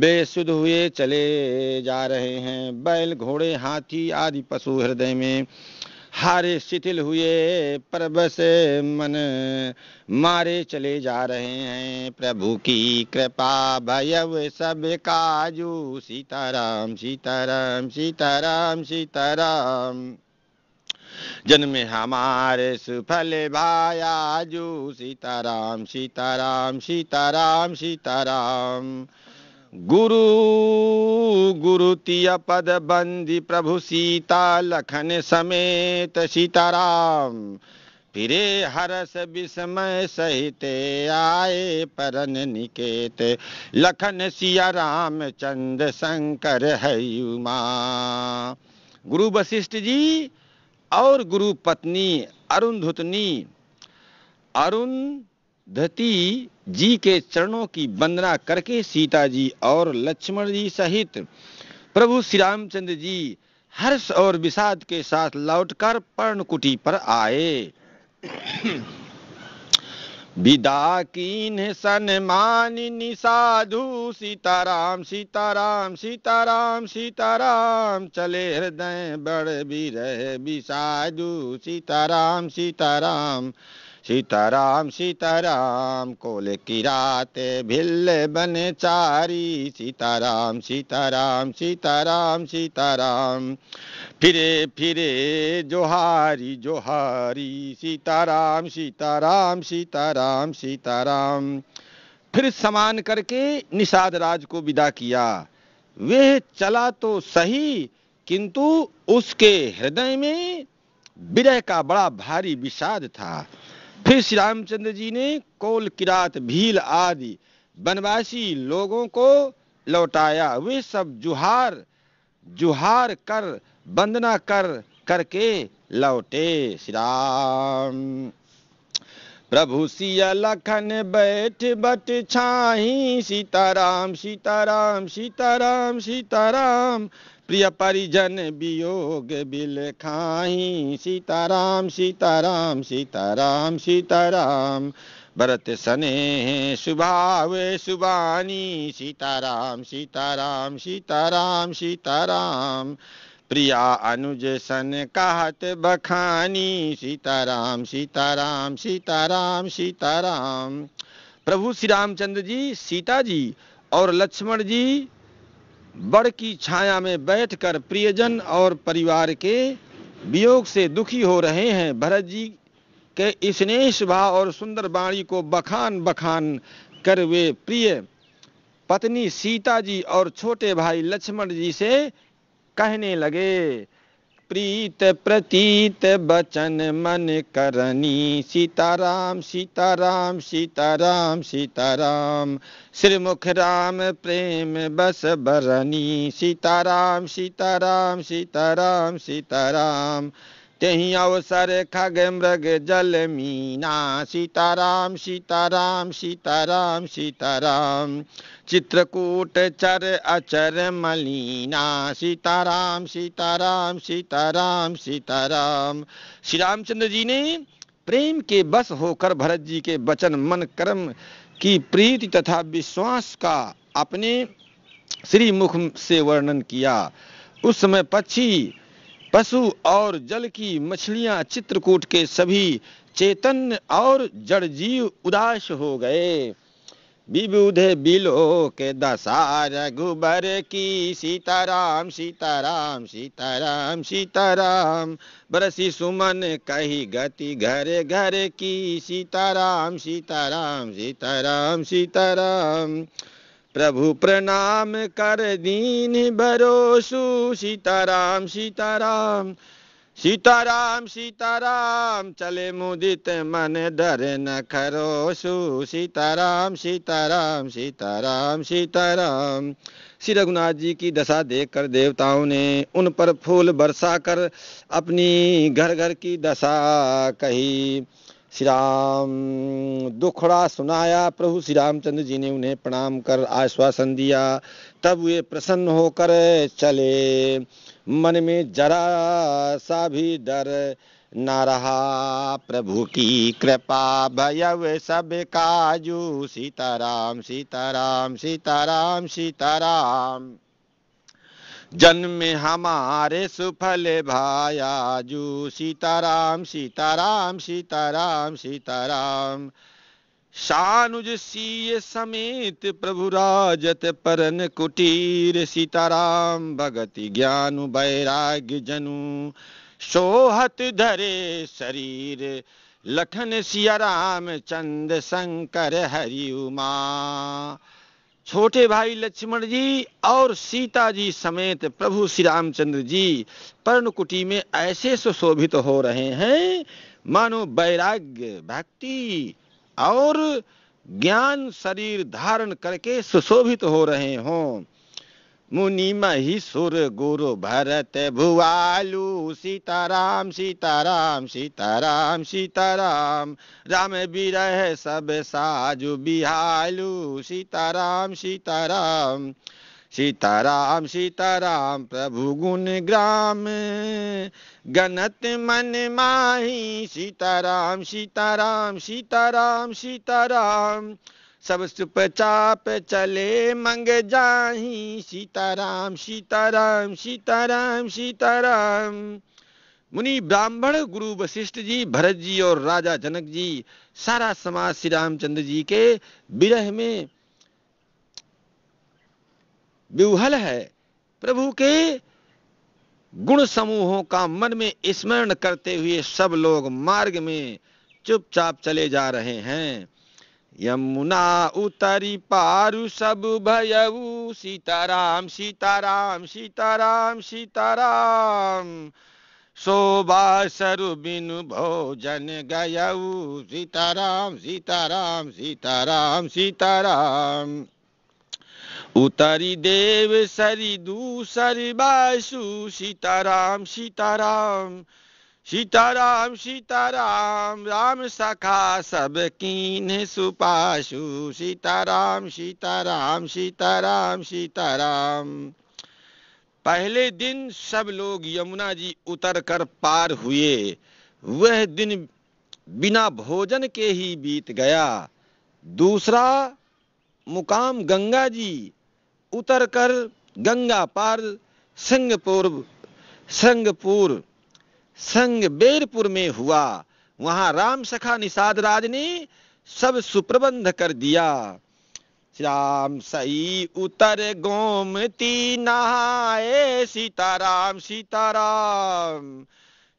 बेसुध हुए चले जा रहे हैं बैल घोड़े हाथी आदि पशु हृदय में हारे शिथिल हुए परबस मन मारे चले जा रहे हैं प्रभु की कृपा भयव सब काजू सीताराम सीताराम सीताराम सीताराम जन्मे हमारे सुफल भाया जू सीताराम सीताराम सीताराम सीताराम गुरु गुरु तीय पद बंदी प्रभु सीता लखन समेत सीताराम फिरे हरस विस्मय सहित आए परन निकेत लखन सिया राम चंद शंकर हयुमा गुरु वशिष्ठ जी और गुरु पत्नी अरुंधुतनी अरुंधति जी के चरणों की वंदना करके सीता जी और लक्ष्मण जी सहित प्रभु श्री रामचंद्र जी हर्ष और विषाद के साथ लौटकर पर्णकुटी पर आए विदा कीन सन्मानिनी साधु सीताराम सीताराम सीताराम सीताराम चले हृदय बड़ भी विषाधु सीताराम सीताराम सीताराम सीताराम कोल की रात भिल बन चारी सीताराम सीताराम सीताराम सीताराम फिरे फिरे जोहारी जोहारी सीताराम सीताराम सीताराम सीताराम फिर समान करके निषाद राज को विदा किया वह चला तो सही किंतु उसके हृदय में विरह का बड़ा भारी विषाद था फिर श्री रामचंद्र जी ने कोल किरात भील आदि बनवासी लोगों को लौटाया वे सब जुहार जुहार कर वंदना कर करके लौटे श्री राम प्रभु सिया लखन बैठ बट छाही सीताराम सीताराम सीताराम सीताराम प्रिय परिजन वियोग बिल खाई सीताराम सीताराम सीताराम सीताराम भरत सने सुभावे सुबानी सीताराम सीताराम सीताराम सीताराम प्रिया अनुज सन कहत बखानी सीताराम सीताराम सीताराम सीताराम प्रभु श्री रामचंद्र जी सीता जी और लक्ष्मण जी बड़ की छाया में बैठकर प्रियजन और परिवार के वियोग से दुखी हो रहे हैं भरत जी के स्नेह भाव और सुंदर बाणी को बखान बखान कर वे प्रिय पत्नी सीता जी और छोटे भाई लक्ष्मण जी से कहने लगे प्रीत प्रतीत बचन मन करनी सीताराम सीताराम सीताराम सीताराम श्रीमुख राम प्रेम बस बरनी सीताराम सीताराम सीताराम सीताराम तही अवसर खग मृग जल मीना सीताराम सीताराम सीताराम सीताराम चित्रकूट चर अचर मलीना सीताराम सीताराम सीताराम सीताराम श्री रामचंद्र जी ने प्रेम के बस होकर भरत जी के वचन मन कर्म की प्रीति तथा विश्वास का अपने श्री मुख से वर्णन किया उस समय पक्षी पशु और जल की मछलियां चित्रकूट के सभी चेतन और जड़ जीव उदास हो गए विबुध बिलो के दसार रघुबर की सीताराम सीताराम सीताराम सीताराम बरसी सुमन कही गति घरे घरे की सीताराम सीताराम सीताराम सीताराम, सीताराम प्रभु प्रणाम कर दीन भरोसु सीताराम सीताराम सीताराम सीताराम चले मुदित मन डर न खरोसु सीताराम सीताराम सीताराम सीताराम श्री रघुनाथ जी की दशा देखकर देवताओं ने उन पर फूल बरसा कर अपनी घर घर की दशा कही श्री राम दुखड़ा सुनाया प्रभु श्री रामचंद्र जी ने उन्हें प्रणाम कर आश्वासन दिया तब वे प्रसन्न होकर चले मन में जरा सा भी डर न रहा प्रभु की कृपा भयव सब काजू सीताराम सीताराम सीताराम सीताराम जन्म हमारे सुफल भाया जू सीताराम सीताराम सीताराम सीताराम शानुज सीय समेत प्रभु राजत परन कुटीर सीताराम भगति ज्ञान वैराग्य जनु सोहत धरे शरीर लखन सिया राम चंद शंकर हरि उमा छोटे भाई लक्ष्मण जी और सीता जी समेत प्रभु श्री रामचंद्र जी पर्णकुटी में ऐसे सुशोभित हो रहे हैं मानो वैराग्य भक्ति और ज्ञान शरीर धारण करके सुशोभित हो रहे हों मुनि मही सुर गुरु भरत भुआलू सीताराम सीताराम सीताराम सीताराम राम बिरह सब साजु बिहालू सीताराम सीताराम सीताराम सीताराम प्रभु गुण ग्राम गणत मन माही सीताराम सीताराम सीताराम सीताराम सब चुपचाप चले मंग जाही सीताराम सीताराम सीताराम सीताराम मुनि ब्राह्मण गुरु वशिष्ठ जी भरत जी और राजा जनक जी सारा समाज श्री रामचंद्र जी के विरह में विवहल है प्रभु के गुण समूहों का मन में स्मरण करते हुए सब लोग मार्ग में चुपचाप चले जा रहे हैं यमुना उतरी पारु सब भयऊ सीताराम सीताराम सीताराम सीताराम शोभा सरु बिनु भोजन गयऊ सीताराम सीताराम सीताराम सीताराम उतरी देव सरी दूसरी बासु सीताराम सीताराम सीताराम सीताराम राम सखा सब कीन सुपाशु सीताराम सीताराम सीताराम सीताराम पहले दिन सब लोग यमुना जी उतर कर पार हुए वह दिन बिना भोजन के ही बीत गया दूसरा मुकाम गंगा जी उतर कर गंगा पार संगपुर संगपुर संग बेरपुर में हुआ वहां राम सखा निषाद राज ने सब सुप्रबंध कर दिया राम सई उतर गोमती नहाए सीताराम सीताराम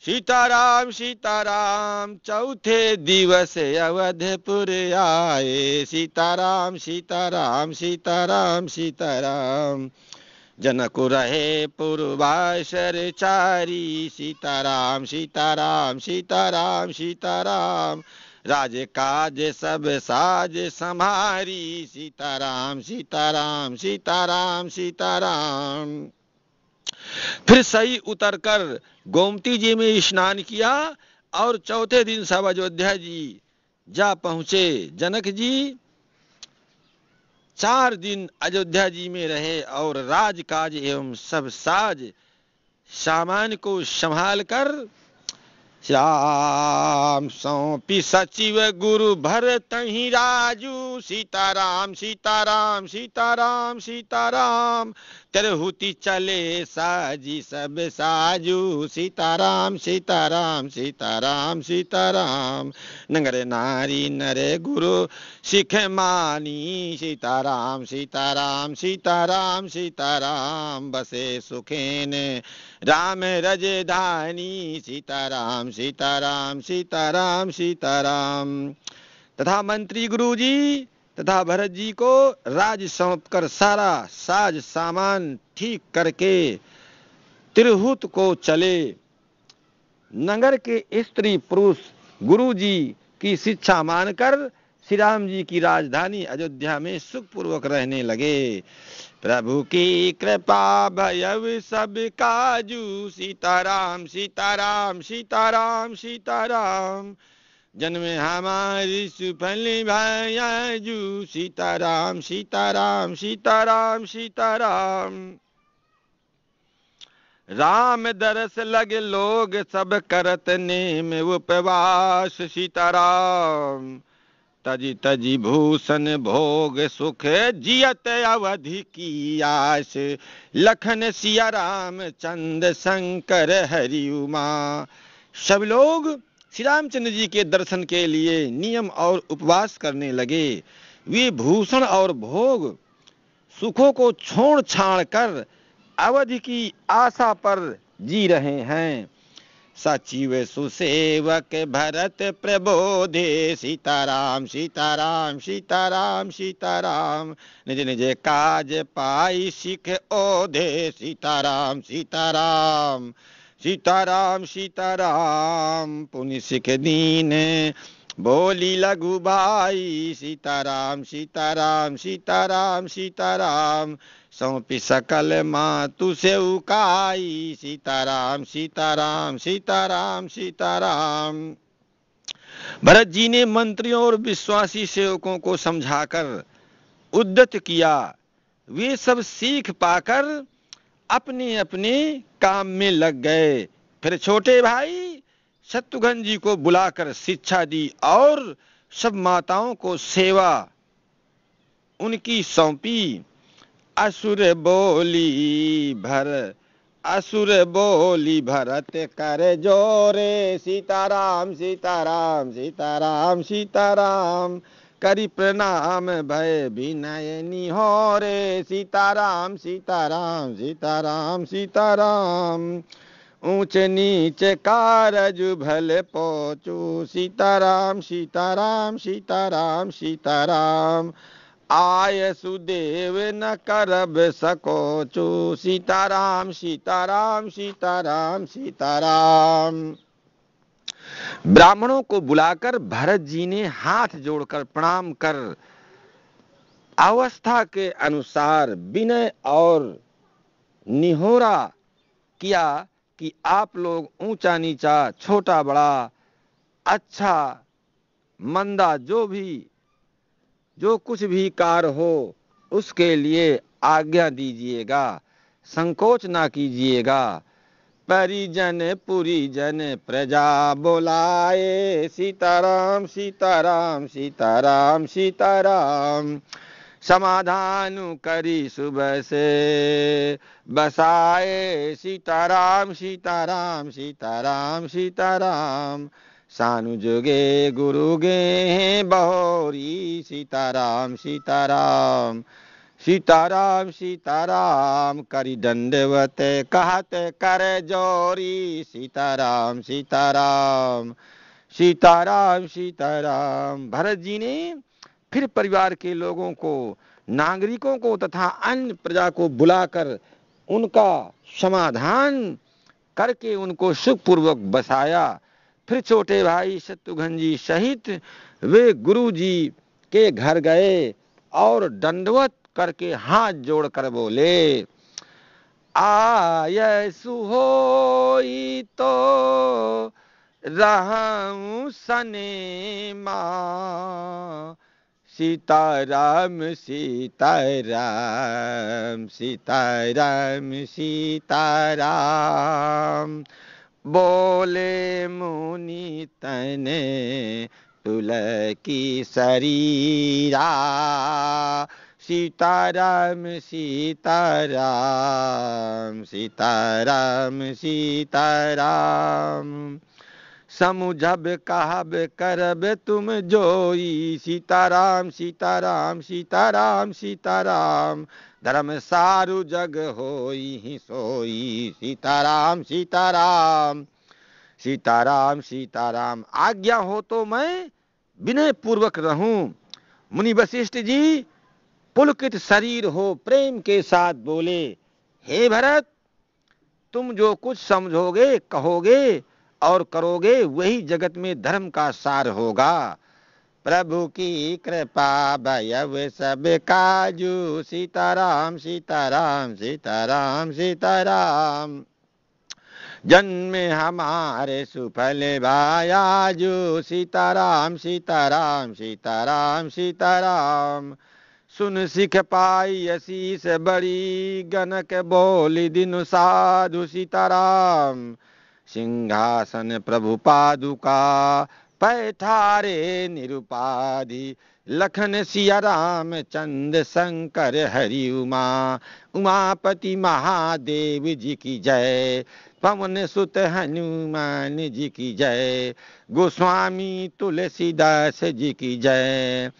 सीताराम सीताराम चौथे दिवस अवधपुर आए सीताराम सीताराम सीताराम सीताराम जनक रहे पूर्वाशर चारी सीताराम सीताराम सीताराम सीताराम राज काज सब साज संहारी सीताराम सीताराम सीताराम सीताराम फिर सही उतरकर गोमती जी में स्नान किया और चौथे दिन सब अयोध्या जी जा पहुंचे जनक जी चार दिन अयोध्या जी में रहे और राजकाज एवं सब साज सामान को संभाल कर श्याम सौंपी सचिव गुरु भर तही राजू सीताराम सीताराम सीताराम सीताराम त्रहुति चले साजी सब साजू सीताराम सीताराम सीताराम सीताराम नगर नारी नरे गुरु सिख मानी सीताराम सीताराम सीताराम सीताराम बसे सुखेन राम रज धानी सीताराम सीताराम सीताराम सीताराम तथा मंत्री गुरु जी तथा भरत जी को राज सौंप कर सारा साज सामान ठीक करके त्रिहुत को चले नगर के स्त्री पुरुष गुरु जी की शिक्षा मानकर श्री राम जी की राजधानी अयोध्या में सुखपूर्वक रहने लगे प्रभु की कृपा भयव सब काजू सीताराम सीताराम सीताराम सीताराम, सीताराम जन्म हमारी सुफल भैया जू सीताराम सीताराम सीताराम सीताराम राम दरस लग लोग सब करत नेम उपवास सीताराम तजी तजी भूषण भोग सुख जियत अवधि की आस लखन सिया राम चंद शंकर हरि उमा सब लोग श्री रामचंद्र जी के दर्शन के लिए नियम और उपवास करने लगे वे भूषण और भोग सुखों को छोड़ छाड़ कर अवधि की आशा पर जी रहे हैं सचिव सुसेवक भरत प्रबोधे सीताराम सीताराम सीताराम सीताराम निज निज काज पाई सिख ओधे सीताराम सीताराम सीताराम सीताराम पुनि सिख दीन बोली लघु भाई सीताराम सीताराम सीताराम सीताराम सौंपी सकल माँ तुसे उकाई सीताराम सीताराम सीताराम सीताराम भरत जी ने मंत्रियों और विश्वासी सेवकों को समझाकर उद्दत किया वे सब सीख पाकर अपनी अपनी काम में लग गए फिर छोटे भाई शत्रुघ्न जी को बुलाकर शिक्षा दी और सब माताओं को सेवा उनकी सौंपी असुर बोली भर असुर बोली भरत कर जोरे सीताराम सीताराम सीताराम सीताराम करी प्रणाम भय विनयनी हो रे सीताराम सीताराम सीताराम सीताराम ऊंचे नीचे कारज भले पोचू सीताराम सीताराम सीताराम सीताराम आय सुदेव न करब सकोचू सीताराम सीताराम सीताराम सीताराम ब्राह्मणों को बुलाकर भरत जी ने हाथ जोड़कर प्रणाम कर अवस्था के अनुसार विनय और निहोरा किया कि आप लोग ऊंचा नीचा छोटा बड़ा अच्छा मंदा जो भी जो कुछ भी कार हो उसके लिए आज्ञा दीजिएगा संकोच ना कीजिएगा परिजन पुरीजन प्रजा बोलाए सीताराम सीताराम सीताराम सीताराम समाधान करी सुबह से बसाए सीताराम सीताराम सीताराम सीताराम सानु जोगे गुरु गे हैं बहोरी सीताराम सीताराम सीताराम सीताराम करी दंडवत कहते करे जोरी सीताराम सीताराम सीताराम सीताराम भरत जी ने फिर परिवार के लोगों को नागरिकों को तथा अन्य प्रजा को बुलाकर उनका समाधान करके उनको सुखपूर्वक बसाया फिर छोटे भाई शत्रुघ्न जी सहित वे गुरु जी के घर गए और दंडवत करके हाथ जोड़कर बोले आय हो तो रहा सने सीताराम सीताराम सीताराम सीताराम बोले मुनि तने तुल की शरीरा सीताराम सीताराम सीताराम सीताराम समुझब कहब करब तुम जोई सीताराम सीताराम सीताराम सीताराम धर्म सारु जग होई सोई सीताराम सीताराम सीताराम सीताराम आज्ञा हो तो मैं विनय पूर्वक रहूं मुनि वशिष्ठ जी पुलकित शरीर हो प्रेम के साथ बोले हे भरत तुम जो कुछ समझोगे कहोगे और करोगे वही जगत में धर्म का सार होगा प्रभु की कृपा भयव सब काजू सीताराम सीताराम सीताराम सीताराम जन्म हमारे सुफल भायाजू सीताराम सीताराम सीताराम सीताराम, सीताराम सुन सिख पाई असीस बड़ी गनक बोली दिन साधु सीताराम सिंहासन प्रभु पादुका पैठारे निरुपाधि लखन सिया राम चंद शंकर हरि उमा उमापति महादेव जी की जय पवन सुत हनुमान जी की जय गोस्वामी तुलसीदास जी की जय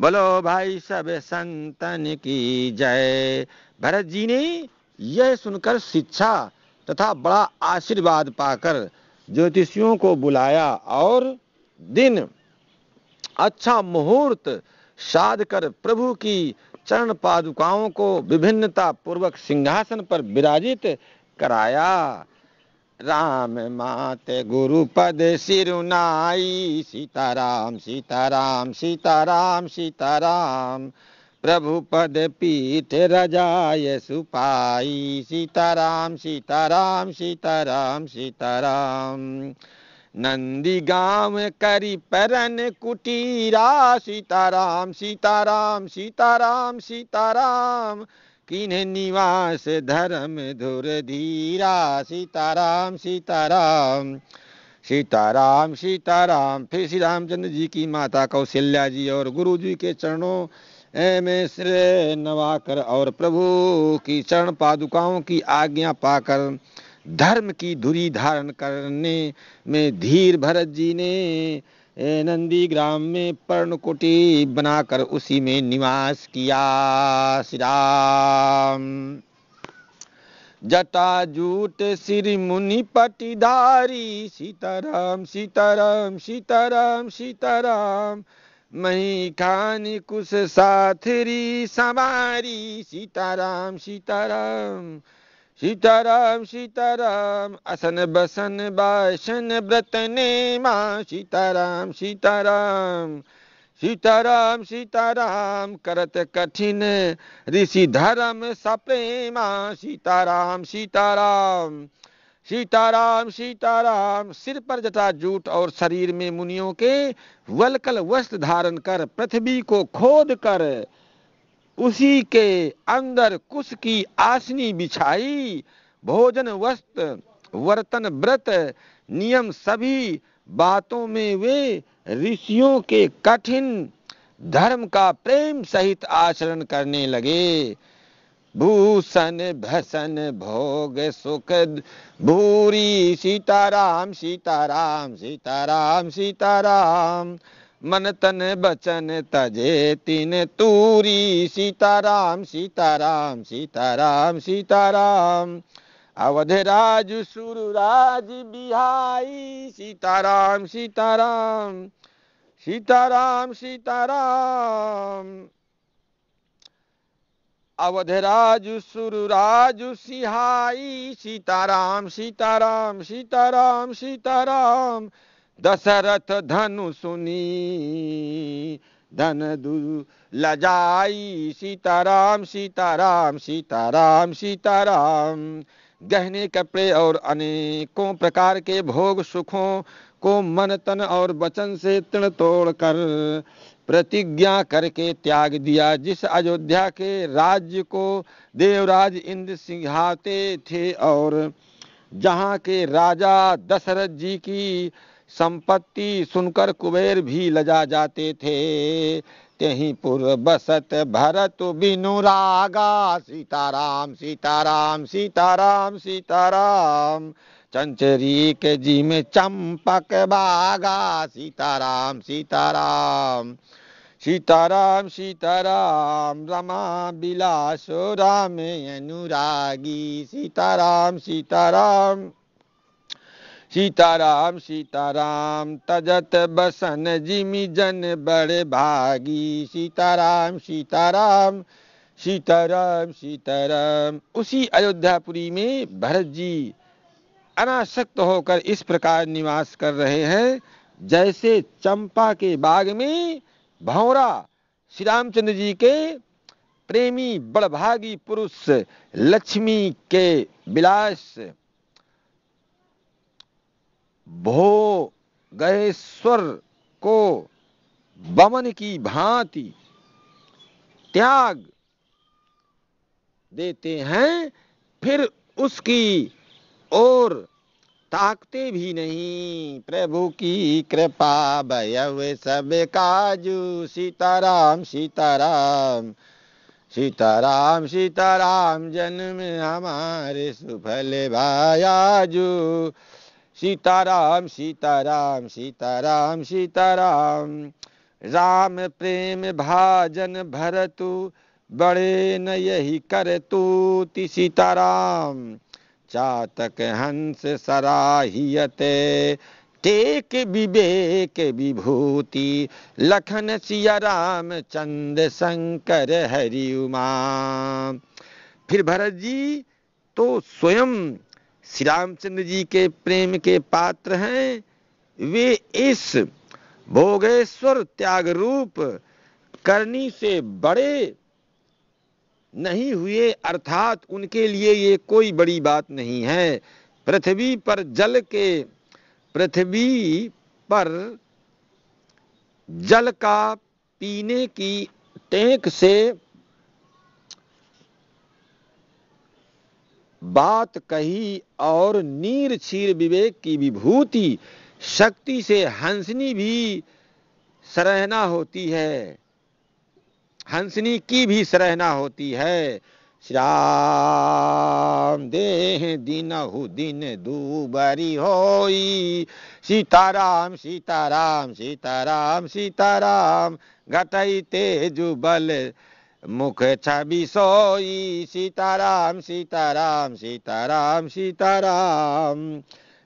बोलो भाई सब संतन की जय भरत जी ने यह सुनकर शिक्षा तथा बड़ा आशीर्वाद पाकर ज्योतिषियों को बुलाया और दिन अच्छा मुहूर्त साध कर प्रभु की चरण पादुकाओं को विभिन्नता पूर्वक सिंहासन पर विराजित कराया राम मात गुरु पद सिरुनाई सीताराम सीताराम सीताराम सीताराम प्रभु पद पीठ रजाय सुपाई सीताराम सीताराम सीताराम सीताराम नंदी गांव करी परन कुटीरा सीताराम सीताराम सीताराम सीताराम किन निवास धर्म धुर धीरा सीताराम सीताराम सीताराम सीताराम फिर श्री रामचंद्र जी की माता कौशल्या जी और गुरु जी के चरणों में श्रेय नवाकर और प्रभु की चरण पादुकाओं की आज्ञा पाकर धर्म की धुरी धारण करने में धीर भरत जी ने नंदी ग्राम में पर्णकुटी बनाकर उसी में निवास किया श्री राम जटाजूट श्री मुनि पटिधारी सीताराम सीताराम सीताराम सीताराम मही खान कुश साथरी सवारी सीताराम सीताराम, सीताराम सीताराम सीताराम असन बसन बासन व्रत माँ सीताराम सीताराम सीताराम सीताराम करत कठिन ऋषि धर्म सप्रेमा सीताराम सीताराम सीताराम सीताराम सिर पर जटा जूट और शरीर में मुनियों के वलकल वस्त्र धारण कर पृथ्वी को खोद कर उसी के अंदर कुश की आसनी बिछाई भोजन वस्त्र वर्तन व्रत नियम सभी बातों में वे ऋषियों के कठिन धर्म का प्रेम सहित आचरण करने लगे भूषण भसन भोग सुख भूरी सीताराम सीताराम सीताराम सीताराम सीता मन तन बचन तजे तीन तूरी सीताराम सीताराम सीताराम सीताराम अवध राज सुर राज बिहाई सीताराम सीताराम सीताराम सीताराम अवधराज सुरराज सिहाई सीताराम सीताराम सीताराम सीताराम दशरथ धनु सुनी धन दु लजाई सीताराम सीताराम सीताराम सीताराम गहने कपड़े और अनेकों प्रकार के भोग सुखों को मन तन और वचन से तृण तोड़ कर प्रतिज्ञा करके त्याग दिया जिस अयोध्या के राज्य को देवराज इंद्र सिंहाते थे और जहाँ के राजा दशरथ जी की संपत्ति सुनकर कुबेर भी लजा जाते थे तेही पूर्व बसत भरत बिनु रागा सीताराम सीताराम सीताराम सीताराम चंचरी के जी में चंपक बागा सीताराम सीताराम सीताराम सीताराम रमा बिलासो राम अनुरागी सीताराम सीताराम सीताराम सीताराम तजत बसन जिमी जन बड़े भागी सीताराम सीताराम सीताराम सीताराम उसी अयोध्यापुरी में भरत जी अनाशक्त होकर इस प्रकार निवास कर रहे हैं जैसे चंपा के बाग में भौरा श्री रामचंद्र जी के प्रेमी बड़भागी पुरुष लक्ष्मी के विलास भो गए स्वर को बमन की भांति त्याग देते हैं फिर उसकी ओर ताकते भी नहीं प्रभु की कृपा भय सब काजू सीताराम सीताराम सीताराम सीताराम जन्म हमारे सुफल भायाजू सीताराम सीताराम सीताराम सीताराम राम प्रेम भाजन भरतु बड़े न यही तूती सीताराम चातक हंस सराहियते टेक विवेक विभूति लखन सिया राम चंद शंकर हरि उमा फिर भरत जी तो स्वयं श्री रामचंद्र जी के प्रेम के पात्र हैं वे इस भोगेश्वर त्याग रूप करनी से बड़े नहीं हुए अर्थात उनके लिए ये कोई बड़ी बात नहीं है पृथ्वी पर जल के पृथ्वी पर जल का पीने की टैंक से बात कही और नीर छीर विवेक की विभूति शक्ति से हंसनी भी सराहना होती है हंसनी की भी सराहना होती है श्राम देह हु दिन दूबरी होई सीताराम सीताराम सीताराम सीताराम घटई तेजुबल मुख छवि सोई सीताराम सीताराम सीताराम सीताराम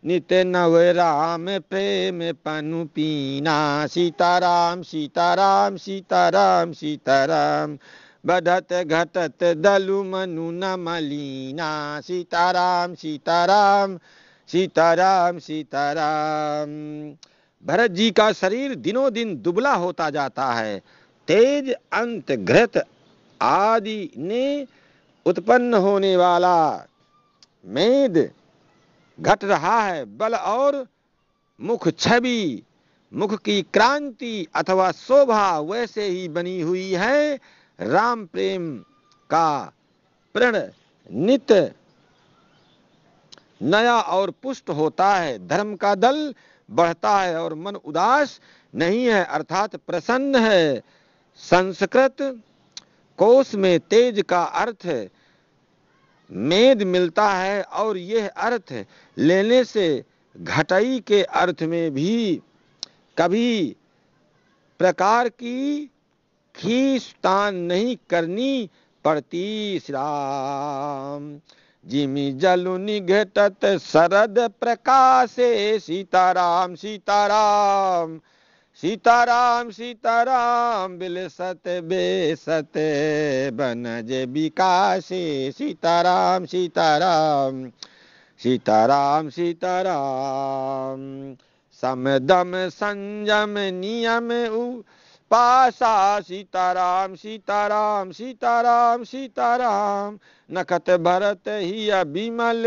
नित नव राम प्रेम पनु पीना सीताराम सीताराम सीताराम सीताराम बधत घटत दलु मनु न मलीना सीताराम सीताराम सीताराम सीताराम भरत जी का शरीर दिनों दिन दुबला होता जाता है तेज अंत घृत आदि ने उत्पन्न होने वाला मेद घट रहा है बल और मुख छवि मुख की क्रांति अथवा शोभा वैसे ही बनी हुई है राम प्रेम का प्रण नित नया और पुष्ट होता है धर्म का दल बढ़ता है और मन उदास नहीं है अर्थात प्रसन्न है संस्कृत कोष में तेज का अर्थ है मेद मिलता है और यह अर्थ लेने से घटाई के अर्थ में भी कभी प्रकार की खींचतान नहीं करनी पड़ती श्राम जिमी जल निघटत शरद प्रकाशे सीताराम सीताराम सीताराम सीताराम बिलसत बेसत बन जे सीताराम सीताराम सीताराम सीताराम समदम संयम नियम पासा सीताराम सीताराम सीताराम सीताराम नखत भरत ही अभिमल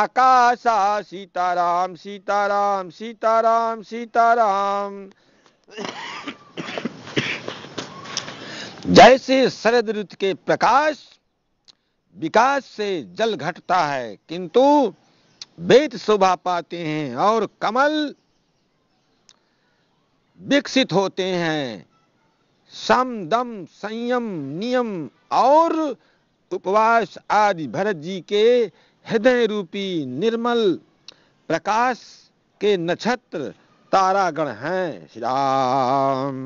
आकाशा सीताराम सीताराम सीताराम सीताराम जैसे शरद ऋतु के प्रकाश विकास से जल घटता है किंतु वेद शोभा पाते हैं और कमल विकसित होते हैं सम दम संयम नियम और उपवास आदि भरत जी के हृदय रूपी निर्मल प्रकाश के नक्षत्र तारागण हैं श्री राम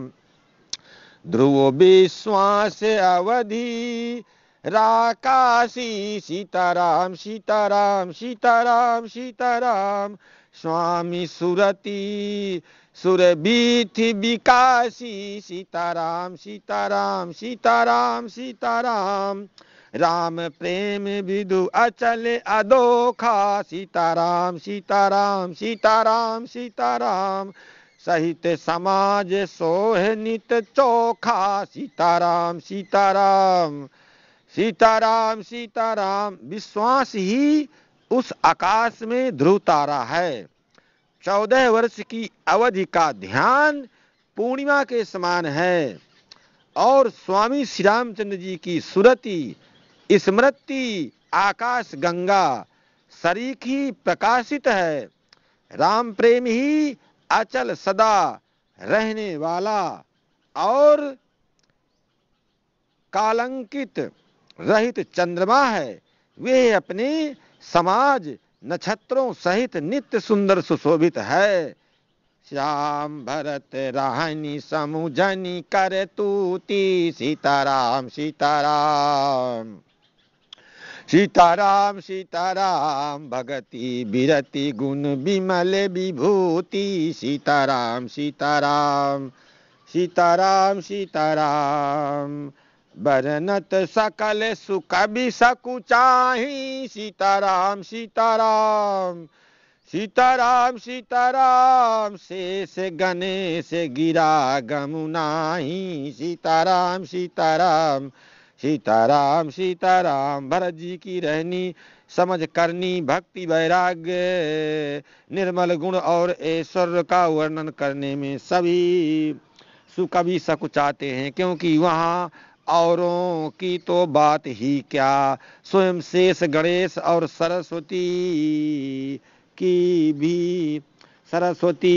ध्रुव विश्वास अवधि राकाशी सीताराम सीताराम सीताराम सीताराम स्वामी सुरती बीथि विकासी सीताराम सीताराम सीताराम सीताराम राम प्रेम विदु अचल अदोखा सीताराम सीताराम सीताराम सीताराम सहित समाज सोह नित चोखा सीताराम सीताराम सीताराम सीताराम विश्वास ही उस आकाश में ध्रुव तारा है चौदह वर्ष की अवधि का ध्यान पूर्णिमा के समान है और स्वामी श्री रामचंद्र जी की सुरति स्मृति आकाश गंगा शरीक ही प्रकाशित है राम प्रेम ही अचल सदा रहने वाला और कालंकित रहित चंद्रमा है वे अपने समाज नक्षत्रों सहित नित्य सुंदर सुशोभित है श्याम भरत रहनी समुझनी कर तूती सीताराम सीताराम सीताराम सीताराम भगति बिरति गुण विमल विभूति सीताराम सीताराम सीताराम सीताराम बरनत सकल सुख भी सकुचाही सीताराम सीताराम सीताराम सीताराम शेष गणेश गिरा गमुनाही सीताराम सीताराम सीताराम सीताराम भरत जी की रहनी समझ करनी भक्ति वैराग्य निर्मल गुण और ऐश्वर्य का वर्णन करने में सभी सुकवि सकुचाते हैं क्योंकि वहाँ औरों की तो बात ही क्या स्वयं शेष गणेश और सरस्वती की भी सरस्वती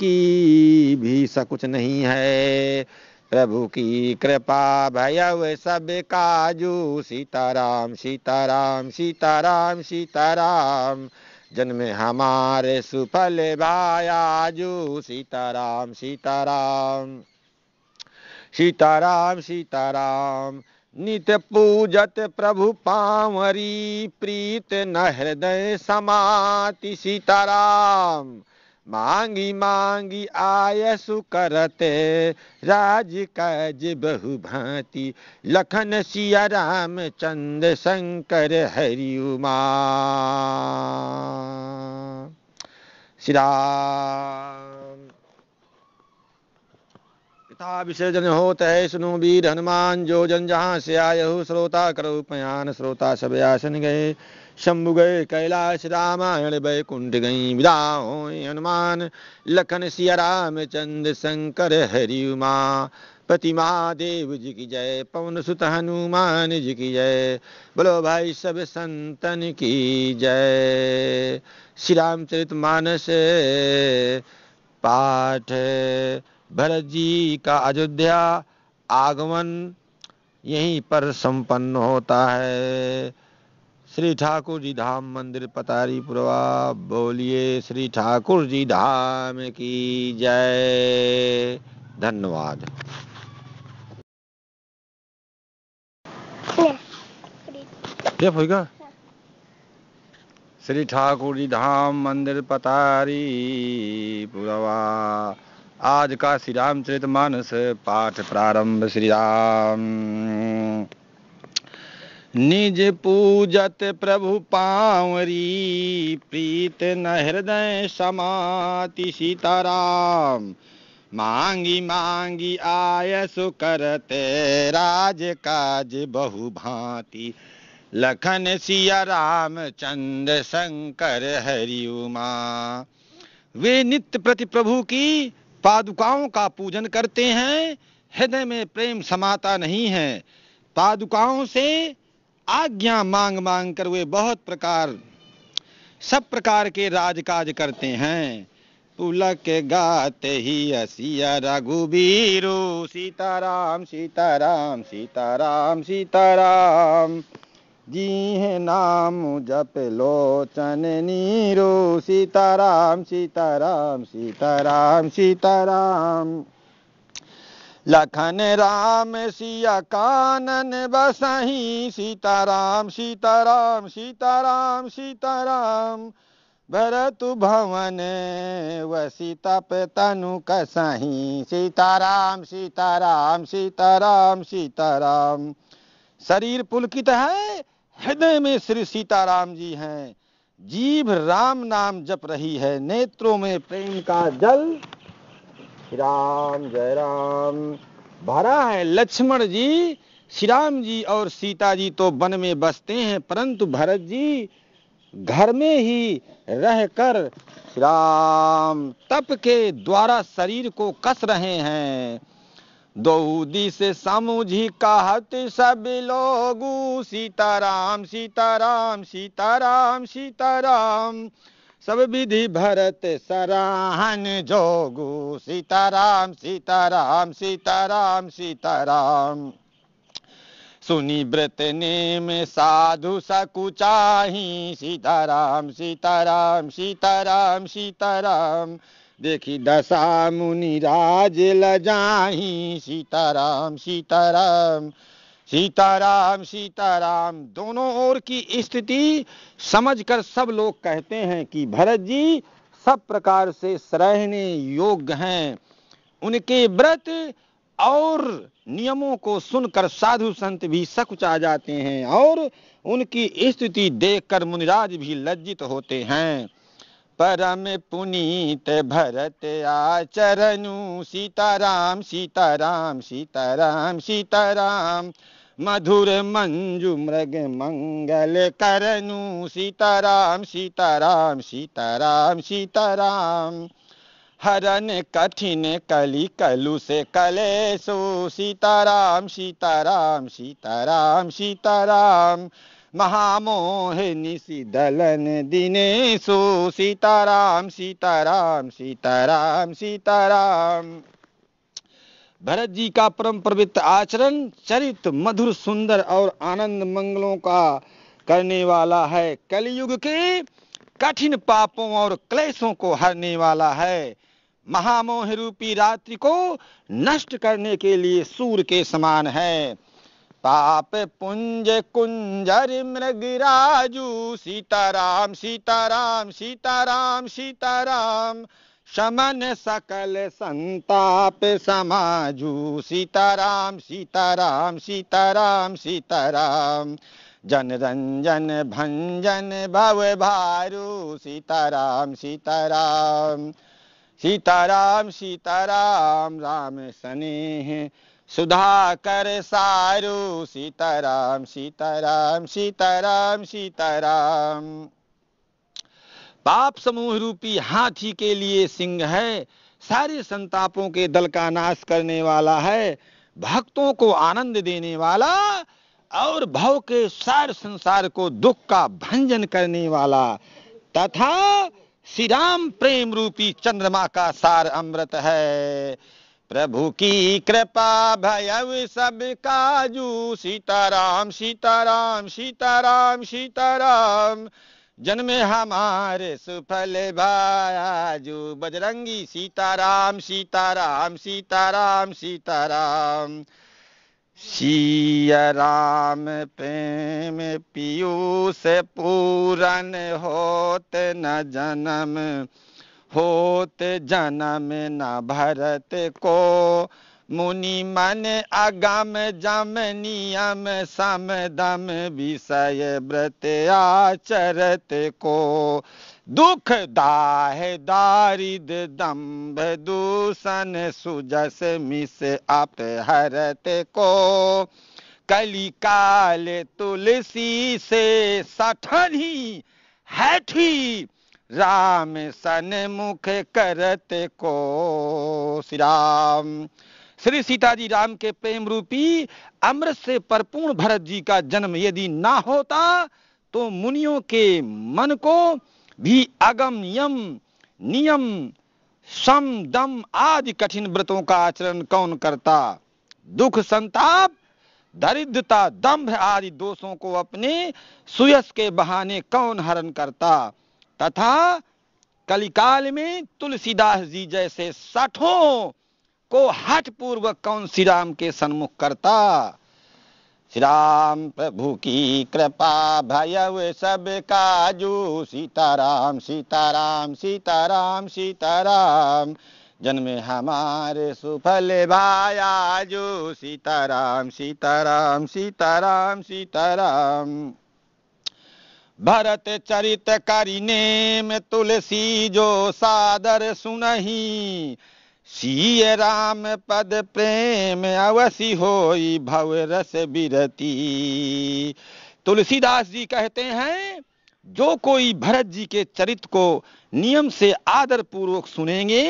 की भी सकुच नहीं है प्रभु की कृपा भय सब काजू सीताराम सीताराम सीताराम सीताराम जन्म हमारे सुफल भायाजू सीताराम सीताराम सीताराम सीताराम नित पूजत प्रभु पावरी प्रीत न हृदय समाति सीताराम मांगी मांगी सु करते राज कज बहु भांति लखन सिया राम चंद्र शंकर हरिउमा श्रीराम विसर्जन होत है सुनु वीर हनुमान जो जन जहाँ से आयु श्रोता करो पयान श्रोता सब आसन गए शंभु गए कैलाश रामायण कुंड गई विदा हो हनुमान लखन सिया राम चंद्र शंकर हरि उमा प्रतिमा देव जी की जय पवन सुत हनुमान जी की जय बोलो भाई सब संतन की जय श्री रामचरित मानस पाठ भरत जी का अयोध्या आगमन यहीं पर संपन्न होता है श्री ठाकुर जी धाम मंदिर पतारी पुरवा बोलिए श्री ठाकुर जी धाम की जय धन्यवाद श्री ठाकुर जी धाम मंदिर पतारी पुरवा आज का श्री रामचरित मानस पाठ प्रारंभ श्री राम निज पूजत प्रभु पावरी प्रीत न हृदय समाति सीताराम मांगी मांगी आय सुकरते राज काज बहु भांति लखन सिया राम चंद्र शंकर हरि उमा वे नित्य प्रति प्रभु की पादुकाओं का पूजन करते हैं हृदय में प्रेम समाता नहीं है पादुकाओं से आज्ञा मांग मांग कर वे बहुत प्रकार सब प्रकार के राजकाज करते हैं पुलक गाते ही असिया रघुबीरो सीताराम सीताराम सीताराम सीताराम जी है नाम जप लोचन नीरो सीताराम सीताराम सीताराम सीताराम लखन राम सिया कानन बसही सीताराम सीताराम सीताराम सीताराम भरत भवन वसी तप तनु कसही सीताराम सीताराम सीताराम सीताराम शरीर पुलकित है हृदय में श्री सीताराम जी हैं जीभ राम नाम जप रही है नेत्रों में प्रेम का जल राम जय राम भरा है लक्ष्मण जी श्री राम जी और सीता जी तो वन में बसते हैं परंतु भरत जी घर में ही रहकर राम तप के द्वारा शरीर को कस रहे हैं दी से समुझी कहत सब लोगू सीताराम सीताराम सीताराम सीताराम सब विधि भरत सराहन जोगु सीताराम सीताराम सीताराम सीताराम सुनी व्रत नेम साधु सकुचाही सीताराम सीताराम सीताराम सीताराम देखी दशा मुनि राज लजाही सीताराम सीताराम सीताराम सीताराम दोनों ओर की स्थिति समझकर सब लोग कहते हैं कि भरत जी सब प्रकार से सराहने योग्य हैं उनके व्रत और नियमों को सुनकर साधु संत भी सकुच आ जाते हैं और उनकी स्थिति देखकर मुनिराज भी लज्जित होते हैं परम पुनीत भरत आचरणु सीताराम सीताराम सीताराम सीताराम, सीताराम मधुर मंजु मृग मंगल करनु सीताराम सीताराम सीताराम सीताराम हरन कठिन कली कलु से कलेसो सीताराम सीताराम सीताराम सीताराम महामोहिनी दिने दिनेशो सीताराम सीताराम सीताराम सीताराम भरत जी का परम पवित्र आचरण चरित मधुर सुंदर और आनंद मंगलों का करने वाला है कलयुग के कठिन पापों और क्लेशों को हरने वाला है महामोह रूपी रात्रि को नष्ट करने के लिए सूर्य के समान है पाप पुंज कुंजर मृग राजू सीताराम सीताराम सीताराम सीताराम, सीताराम शमन सकल संताप समाजू सीताराम सीताराम सीताराम सीताराम जन रंजन भंजन भव भारू सीताराम सीताराम सीताराम सीताराम राम स्नेह सुधाकर सारू सीताराम सीताराम सीताराम सीताराम पाप समूह रूपी हाथी के लिए सिंह है सारे संतापों के दल का नाश करने वाला है भक्तों को आनंद देने वाला और भव के सार संसार को दुख का भंजन करने वाला तथा श्री राम प्रेम रूपी चंद्रमा का सार अमृत है प्रभु की कृपा भयव सब काजू सीताराम सीताराम सीताराम सीताराम, सीताराम जन्मे हमारे सुफल जो बजरंगी सीताराम सीताराम सीताराम सीताराम सिया राम प्रेम पीयूष पूरन होत न जन्म होत जन्म न भरत को मुनि मन आगाम जम नियम सम दम विषय व्रत आचरत को दुख दाह दारिद दम्भ दूषण सुजस मिस हरत को कलिकाल तुलसी से सठनी हैठी राम सन मुख करत को श्री राम श्री सीताजी राम के प्रेम रूपी अमृत से परपूर्ण भरत जी का जन्म यदि ना होता तो मुनियों के मन को भी अगम यम नियम सम दम आदि कठिन व्रतों का आचरण कौन करता दुख संताप दरिद्रता दम्भ आदि दोषों को अपने सुयस के बहाने कौन हरण करता तथा कलिकाल में तुलसीदास जी जैसे सठों को हठ पूर्वक कौन श्री राम के सन्मुख करता श्री राम प्रभु की कृपा भयव सब काजू सीताराम सीताराम सीताराम सीताराम जन्मे हमारे सुफल भाया जो सीताराम सीताराम सीताराम सीताराम भरत चरित करी नेम तुलसी जो सादर सुनही सीय राम पद प्रेम अवश्य होई भव रस बिरती तुलसीदास जी कहते हैं जो कोई भरत जी के चरित्र को नियम से आदर पूर्वक सुनेंगे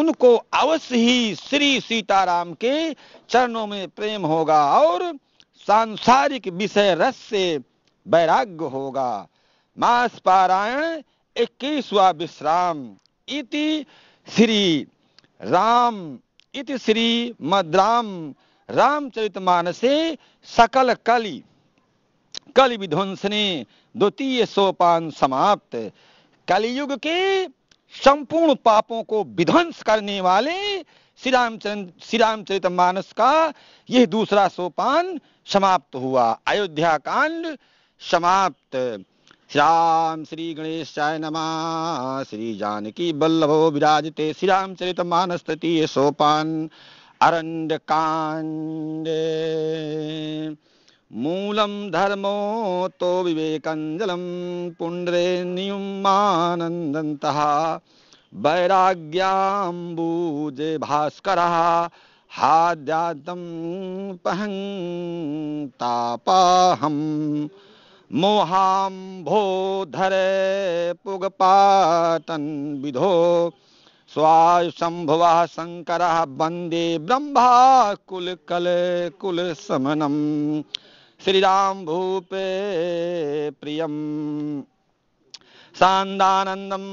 उनको अवश्य ही श्री सीताराम के चरणों में प्रेम होगा और सांसारिक विषय रस से वैराग्य होगा मास पारायण इक्कीसवा विश्राम इति श्री राम इति श्री मद राम रामचरित मानसे सकल कलि कलि विध्वंसने द्वितीय सोपान समाप्त कलियुग के संपूर्ण पापों को विध्वंस करने वाले श्री रामचरित श्री रामचरित मानस का यह दूसरा सोपान समाप्त हुआ अयोध्या कांड समाप्त श्याम श्री चाय नमा श्री जानकी बल्लभो विराजते श्री चरित मानस तृतीय सोपान अरण्य कांड मूलम धर्मो तो विवेकंजलम पुण्डरे नियुमानंदन्तः वैराग्यांबूजे भास्कर हाद्यादम पहङ्तापाहम् मोहाम्भोधरे पुगपातन विधो कुल समनम श्री राम भूपे प्रियम् सान्दानन्दं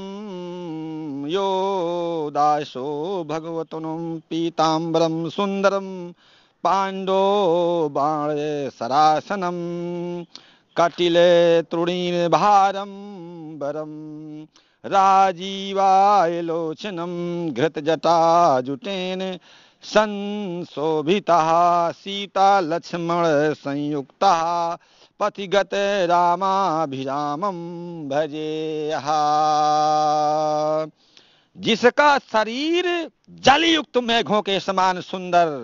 यो दासो भगवतनुं पीताम्बरं सुन्दरं पाण्डो बाणे सरासनम् कटिले तृणीर्भारं वरं राजीवाय संशोभिता सीता लक्ष्मण संयुक्ता पथिगत रामाभिरामं भजे जिसका शरीर जलयुक्त मेघों के समान सुंदर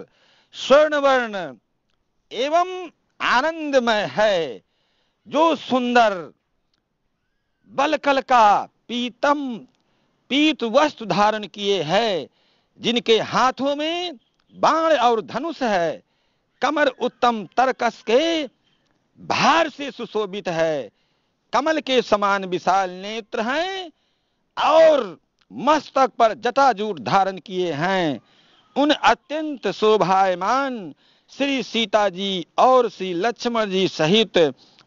स्वर्ण वर्ण एवं आनंदमय है जो सुंदर बलकल का पीतम पीत वस्त्र धारण किए हैं जिनके हाथों में बाण और धनुष है कमर उत्तम तरकस के भार से सुशोभित है कमल के समान विशाल नेत्र हैं और मस्तक पर जटाजूट धारण किए हैं उन अत्यंत शोभायमान श्री सीता जी और श्री लक्ष्मण जी सहित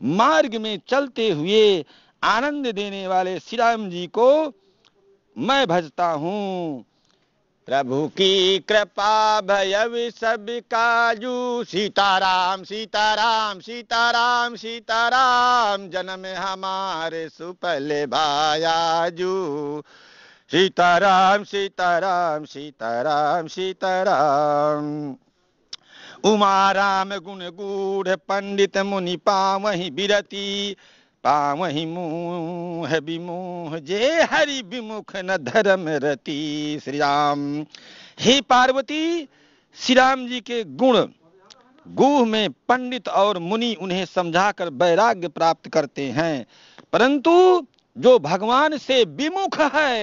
मार्ग में चलते हुए आनंद देने वाले श्री राम जी को मैं भजता हूँ प्रभु की कृपा भयव सब काजू सीताराम सीताराम सीताराम सीताराम जन्म हमारे सुपल भायाजू सीताराम सीताराम सीताराम सीताराम उमाराम गुण गूढ़ पंडित मुनि पावही बिरती पावही मुँह विमोह जे हरि विमुख न धर्म रति श्री राम हे पार्वती श्री राम जी के गुण गुह में पंडित और मुनि उन्हें समझाकर वैराग्य प्राप्त करते हैं परंतु जो भगवान से विमुख है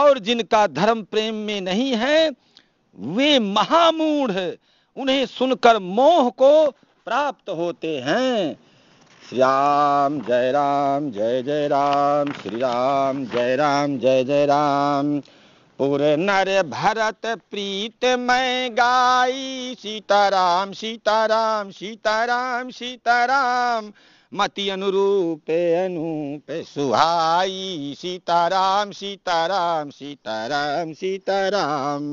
और जिनका धर्म प्रेम में नहीं है वे महामूढ़ उन्हें सुनकर मोह को प्राप्त होते हैं श्री राम जय राम जय जय राम श्री राम जय राम जय जय राम पुर नर भरत प्रीत मैं गाई सीताराम सीताराम सीताराम सीताराम मति अनुरूप अनूप सुहाई सीताराम सीताराम सीताराम सीताराम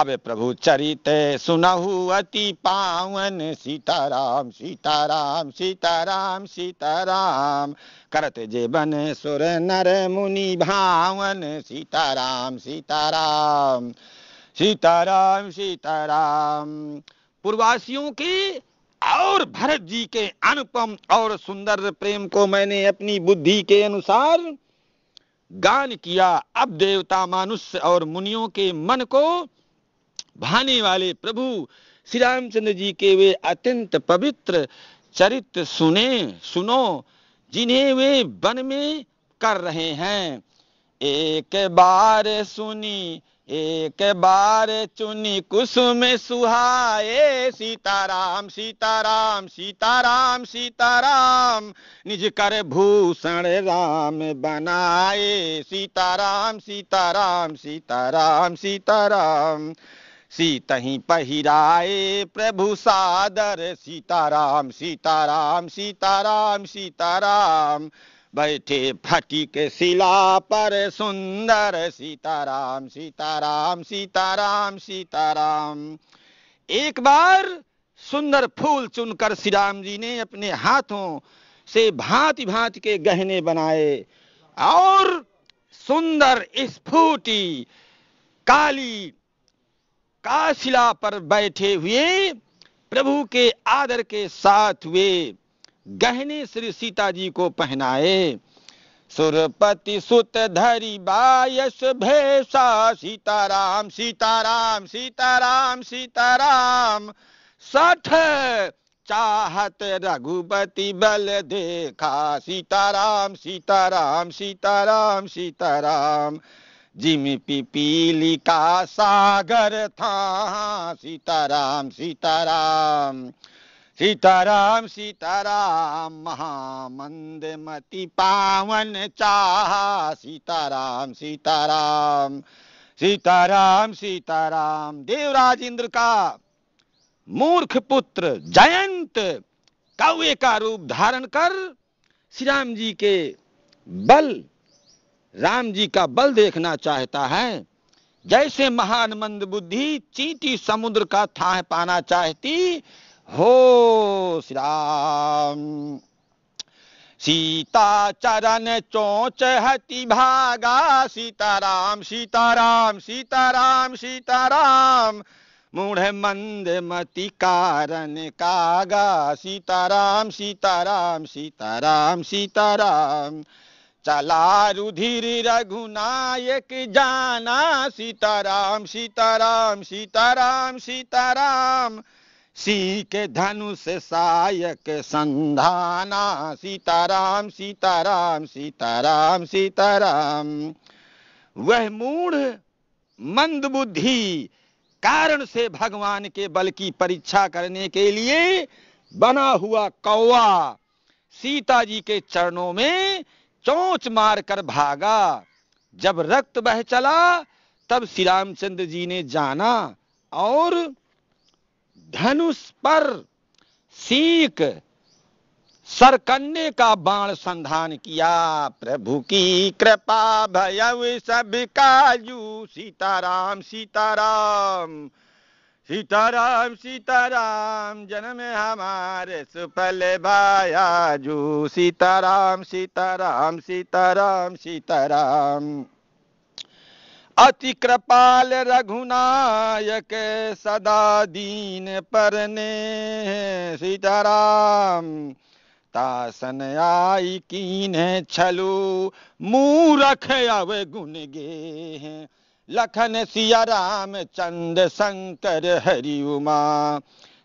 अब प्रभु चरित सुनहु अति पावन सीताराम सीताराम सीताराम सीताराम करत जे बन सुर नर मुनि भावन सीताराम सीताराम सीताराम सीताराम पूर्वासियों के और भरत जी के अनुपम और सुंदर प्रेम को मैंने अपनी बुद्धि के अनुसार गान किया अब देवता मानुष्य और मुनियों के मन को भाने वाले प्रभु श्री रामचंद्र जी के वे अत्यंत पवित्र चरित्र सुने सुनो जिन्हें वे वन में कर रहे हैं एक बार सुनी एक बार चुनी कुसुम सुहाए सीताराम सीताराम सीताराम सीताराम निज कर भूषण राम बनाए सीताराम सीताराम सीताराम सीताराम सीतही पहिराए प्रभु सादर सीताराम सीताराम सीताराम सीताराम बैठे फटी के शिला पर सुंदर सीताराम सीताराम सीताराम सीताराम एक बार सुंदर फूल चुनकर श्री राम जी ने अपने हाथों से भांति भांति के गहने बनाए और सुंदर स्फूटी काली का शिला पर बैठे हुए प्रभु के आदर के साथ हुए गहने श्री सीता जी को पहनाए सुरपति सुत धरी बायस भेषा सीताराम सीताराम सीताराम सीताराम सठ चाहत रघुपति बल देखा सीताराम सीताराम सीताराम सीताराम जिम पीली का सागर था सीताराम सीताराम सीताराम सीताराम महामंद मति पावन चाह सीताराम सीताराम सीताराम सीताराम देवराज इंद्र का मूर्ख पुत्र जयंत कौए का रूप धारण कर श्री राम जी के बल राम जी का बल देखना चाहता है जैसे महान मंद बुद्धि चींटी समुद्र का था पाना चाहती हो श्री राम सीता चरण चोच हति भागा सीताराम सीताराम सीताराम सीताराम मूढ़ मंद मति कारण कागा सीताराम सीताराम सीताराम सीताराम चला रुधिर रघुनायक जाना सीताराम सीताराम सीताराम सीताराम सीख धनुष सायक संधाना सीताराम सीताराम सीताराम सीताराम वह मूढ़ मंद बुद्धि कारण से भगवान के बल की परीक्षा करने के लिए बना हुआ कौवा सीता जी के चरणों में चौंच मारकर भागा जब रक्त बह चला तब श्री रामचंद्र जी ने जाना और धनुष पर सीख सरकन्ने का बाण संधान किया प्रभु की कृपा भयव सब काजू सीताराम सीताराम सीताराम सीताराम जन्म हमारे सुफल जू सीताराम सीताराम सीताराम सीताराम अति कृपाल रघुनायक सदा दीन परने सीताराम तासन आई कीने छलू मूरख अव गुण गे हैं लखन सिया राम चंद शंकर हरि उमा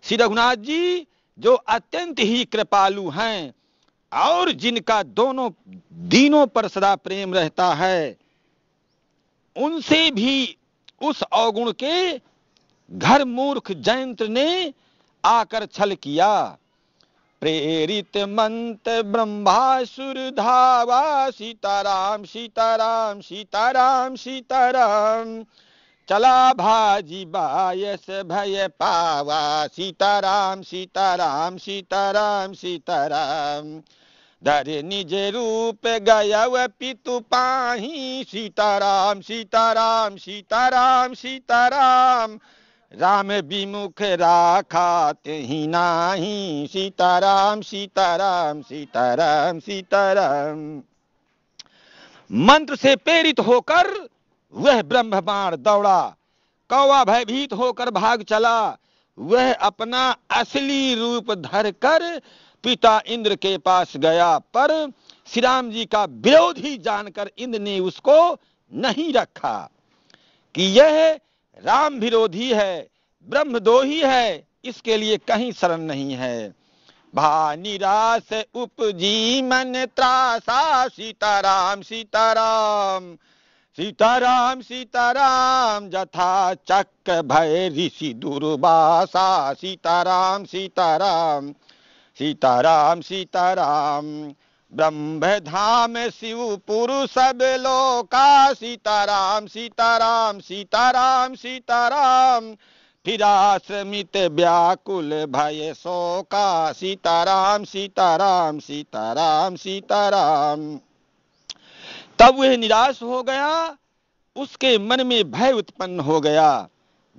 श्री रघुनाथ जी जो अत्यंत ही कृपालु हैं और जिनका दोनों दीनों पर सदा प्रेम रहता है उनसे भी उस अवगुण के घर मूर्ख जयंत्र ने आकर छल किया प्रेरित मंत ब्रह्मासुर धावा सीताराम सीताराम सीताराम सीताराम चला भाजी बायस भय पावा सीताराम सीताराम सीताराम सीताराम धर निज रूप गय पितु पाही सीताराम सीताराम सीताराम सीताराम, सीताराम राम विमुख राखा ही नाही सीताराम सीताराम सीताराम सीताराम मंत्र से प्रेरित होकर वह ब्रह्म बाण दौड़ा कौवा भयभीत होकर भाग चला वह अपना असली रूप धर कर पिता इंद्र के पास गया पर श्री राम जी का विरोध ही जानकर इंद्र ने उसको नहीं रखा कि यह राम विरोधी है ब्रह्म दो ही है इसके लिए कहीं शरण नहीं है भा निराश उपजी मन त्रासा सीताराम सीताराम सीताराम सीताराम जथा चक्र भय ऋषि दुर्वासा सीताराम सीताराम सीताराम सीताराम ब्रह्म धाम शिव पुरुष सब लोका सीताराम सीताराम सीताराम सीताराम फिराश्रमित व्याकुल भय शोका सीताराम सीताराम सीताराम सीताराम तब वह निराश हो गया उसके मन में भय उत्पन्न हो गया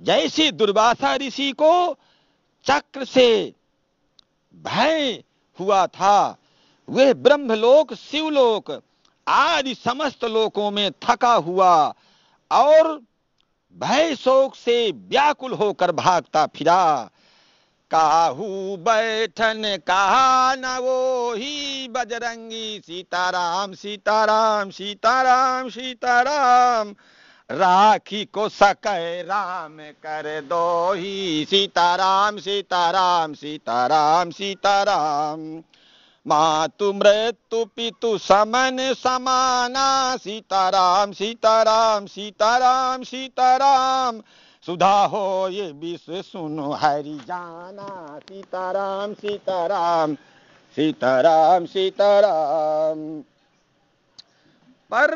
जैसे दुर्वासा ऋषि को चक्र से भय हुआ था वह ब्रह्मलोक शिवलोक आदि समस्त लोकों में थका हुआ और भय शोक से व्याकुल होकर भागता फिरा काहू बैठन कहा न वो ही बजरंगी सीताराम सीताराम सीताराम सीताराम राखी को सक राम कर दो ही सीताराम सीताराम सीताराम सीताराम, सीताराम। मातु मृत्यु पितु समन समाना सीताराम सीताराम सीताराम सीताराम सुधा हो ये विश्व सुनो हरि जाना सीताराम सीताराम सीताराम सीताराम पर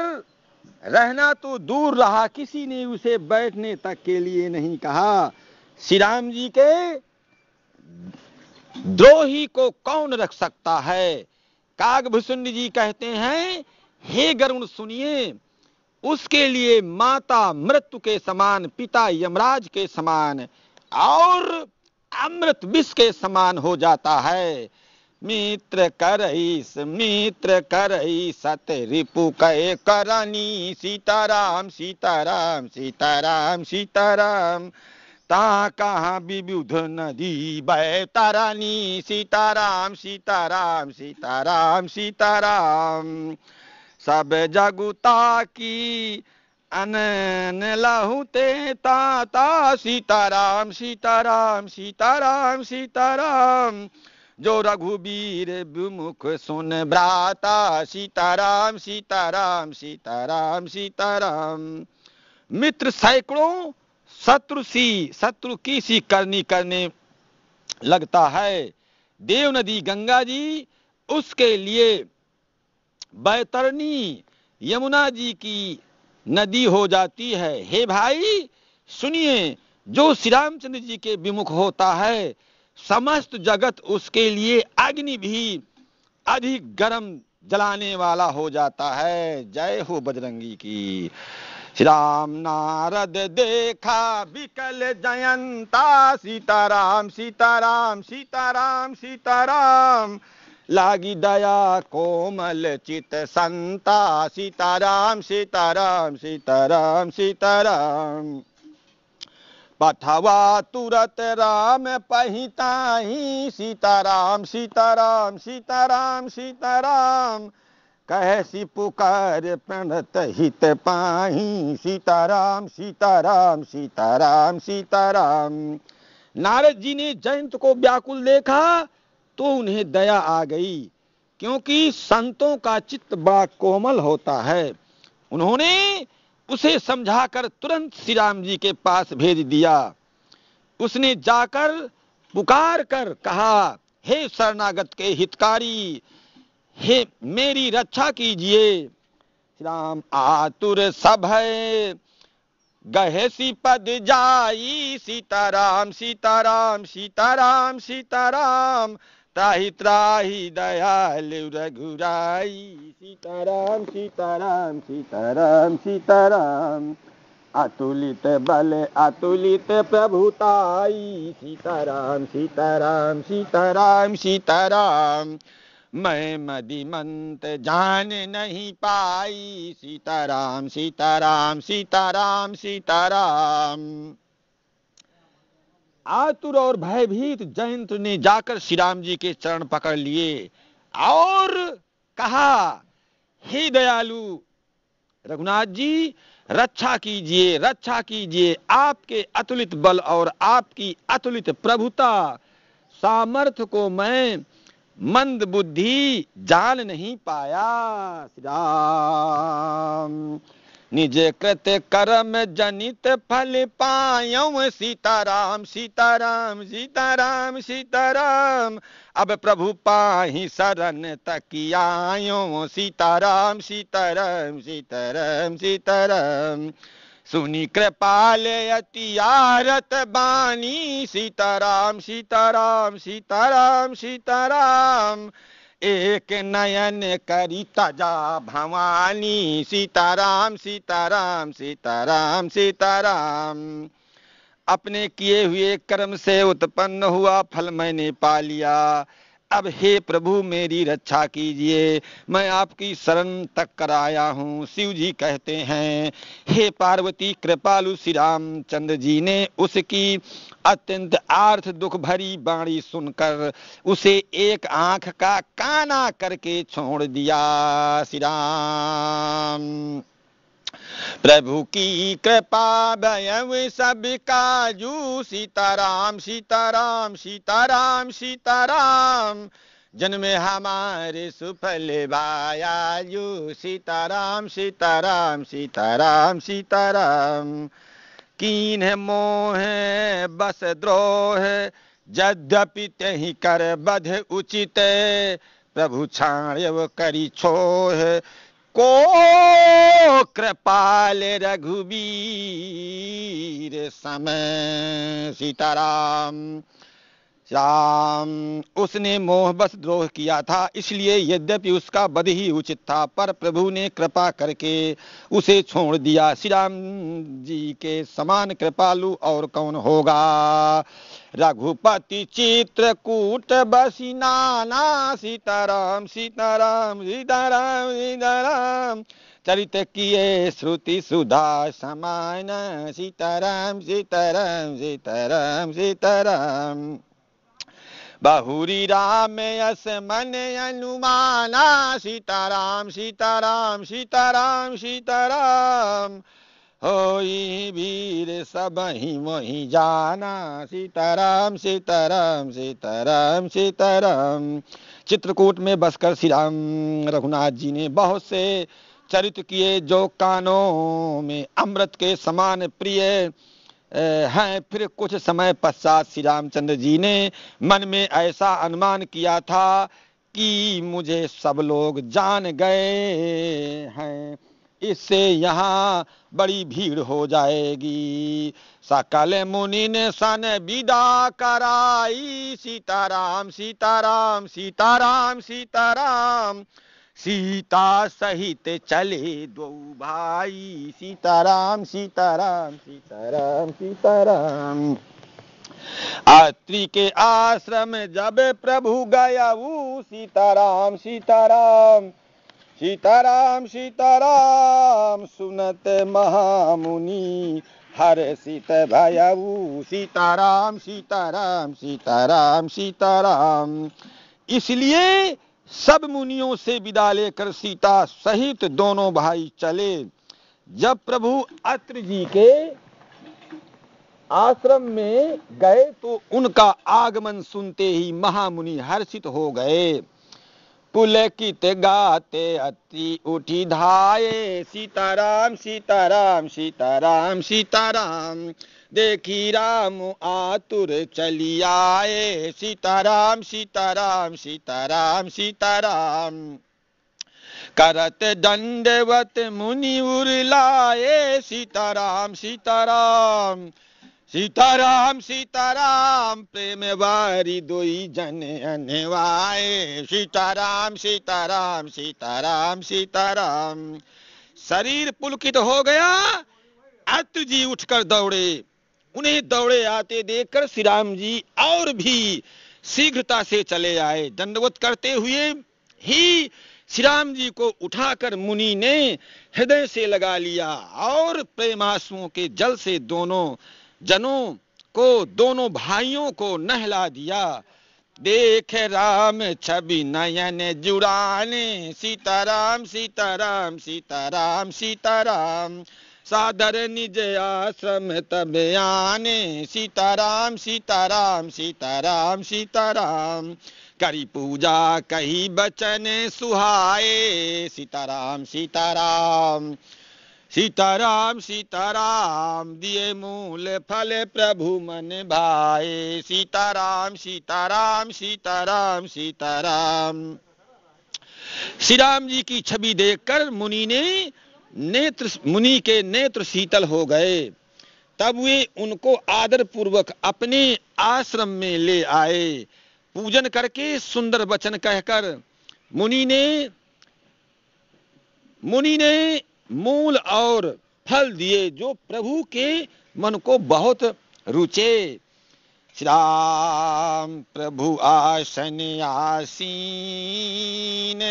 रहना तो दूर रहा किसी ने उसे बैठने तक के लिए नहीं कहा श्री राम जी के द्रोही को कौन रख सकता है कागभूषुंड जी कहते हैं हे गरुण सुनिए उसके लिए माता मृत्यु के समान पिता यमराज के समान और अमृत विष के समान हो जाता है मित्र करईस मित्र कर सत रिपु कहे करनी सीताराम सीताराम सीताराम सीताराम, सीताराम कहाँ विविध नदी बैतारानी सीताराम सीताराम सीताराम सीताराम सब जगुता की अनन लहुते ताता सीताराम सीताराम सीताराम सीताराम जो रघुबीर विमुख सुन भ्राता सीताराम सीताराम सीताराम सीताराम मित्र सैकड़ों शत्रु सी शत्रु की सी करनी करने लगता है देव नदी गंगा जी उसके लिए बैतरणी यमुना जी की नदी हो जाती है हे भाई सुनिए जो श्री रामचंद्र जी के विमुख होता है समस्त जगत उसके लिए अग्नि भी अधिक गर्म जलाने वाला हो जाता है जय हो बजरंगी की राम नारद देखा बिकल जयंता सीताराम सीताराम सीताराम सीताराम लागी दया कोमल चित संता सीताराम सीताराम सीताराम सीताराम पथवा तुरत राम पहिताही सीताराम सीताराम सीताराम सीताराम, सीताराम कैसी पुकार प्रणत हित पाही सीताराम सीताराम सीताराम सीताराम नारद जी ने जयंत को व्याकुल देखा तो उन्हें दया आ गई क्योंकि संतों का चित्त बड़ा कोमल होता है उन्होंने उसे समझाकर तुरंत श्री राम जी के पास भेज दिया उसने जाकर पुकार कर कहा हे शरणागत के हितकारी हे मेरी रक्षा कीजिए राम आतुर सब है गहे सी पद जाई सीताराम सीताराम सीताराम सीताराम ताही त्राही दयाल रघुराई सीताराम सीताराम सीताराम सीताराम अतुलित बल अतुलित प्रभुताई सीताराम सीताराम सीताराम, सीताराम मैं मदी मंत जान नहीं पाई सीताराम सीताराम सीताराम सीताराम आतुर और भयभीत जयंत ने जाकर श्री राम जी के चरण पकड़ लिए और कहा हे दयालु रघुनाथ जी रक्षा कीजिए रक्षा कीजिए आपके अतुलित बल और आपकी अतुलित प्रभुता सामर्थ्य को मैं मंद बुद्धि जान नहीं पाया राम निज कृत कर्म जनित फल पायों सीताराम सीताराम सीताराम सीताराम अब प्रभु पाही शरण तकियायों सीताराम सीताराम सीताराम सीताराम, सीताराम सुनी कृपाल अतियारत बानी सीताराम सीताराम सीताराम सीताराम एक नयन करी तजा भवानी सीताराम सीताराम सीताराम सीताराम अपने किए हुए कर्म से उत्पन्न हुआ फल मैंने पा लिया अब हे प्रभु मेरी रक्षा कीजिए मैं आपकी शरण तक कर आया हूँ शिव जी कहते हैं हे पार्वती कृपालु श्री रामचंद्र जी ने उसकी अत्यंत आर्थ दुख भरी बाणी सुनकर उसे एक आंख का काना करके छोड़ दिया श्री राम प्रभु की कृपा भयव सब काजू सीताराम सीताराम सीताराम सीताराम जन्म हमारे सुफल जू सीताराम सीताराम सीताराम सीताराम कीन है मोह बस द्रोह यद्यपि तही कर बध उचित प्रभु छाण करी छोह को कृपाल रघुबीर समय सीताराम राम उसने बस द्रोह किया था इसलिए यद्यपि उसका बध ही उचित था पर प्रभु ने कृपा करके उसे छोड़ दिया श्री राम जी के समान कृपालु और कौन होगा रघुपति चित्रकूट बसी नाना सीताराम सीताराम सीताराम सीताराम चरित किए श्रुति सुधा समान सीताराम सीताराम सीताराम सीताराम बहुरी राम यस मन अनुमाना सीताराम सीताराम सीताराम सीताराम होई वीर सब ही मोही जाना सीताराम सीताराम सीताराम सीताराम चित्रकूट में बसकर श्री राम रघुनाथ जी ने बहुत से चरित्र किए जो कानों में अमृत के समान प्रिय हैं फिर कुछ समय पश्चात श्री रामचंद्र जी ने मन में ऐसा अनुमान किया था कि मुझे सब लोग जान गए हैं इससे यहाँ बड़ी भीड़ हो जाएगी सकल मुनि ने सन विदा कराई सीताराम सीताराम सीताराम सीताराम, सीताराम सीता सहित चले दो भाई सीताराम सीताराम सीताराम सीताराम अत्रि के आश्रम जब प्रभु गया वो सीताराम सीताराम सीताराम सीताराम सुनत महामुनि हर सीत भयऊ सीताराम सीताराम सीताराम सीताराम इसलिए सब मुनियों से विदा लेकर सीता सहित दोनों भाई चले जब प्रभु अत्र जी के आश्रम में गए तो उनका आगमन सुनते ही महामुनि हर्षित हो गए पुलकित गाते अति उठी धाये सीताराम सीताराम सीताराम सीताराम, सीताराम देखी राम आतुर चली आए सीताराम सीताराम सीताराम सीताराम करत दंडवत मुनि लाए सीताराम सीताराम सीताराम सीताराम प्रेम बारी दोई जन अनवाए सीताराम सीताराम सीताराम सीताराम शरीर पुलकित हो गया अतुजी उठकर दौड़े उन्हें दौड़े आते देखकर श्री राम जी और भी शीघ्रता से चले आए दंडवत करते हुए ही श्री राम जी को उठाकर मुनि ने हृदय से लगा लिया और प्रेमाशुओं के जल से दोनों जनों को दोनों भाइयों को नहला दिया देख राम छवि नयन जुड़ाने सीताराम सीताराम सीताराम सीताराम सीता सादर निज आश्रम तब आने सीताराम सीताराम सीताराम सीताराम करी पूजा कही बचन सुहाए सीताराम सीताराम सीताराम सीताराम दिए मूल फल प्रभु मन भाए सीताराम सीताराम सीताराम सीताराम श्री राम जी की छवि देखकर मुनि ने नेत्र मुनि के नेत्र शीतल हो गए तब वे उनको आदर पूर्वक अपने आश्रम में ले आए पूजन करके सुंदर वचन कहकर मुनि ने मुनि ने मूल और फल दिए जो प्रभु के मन को बहुत रुचे श्राम प्रभु आसन आसीन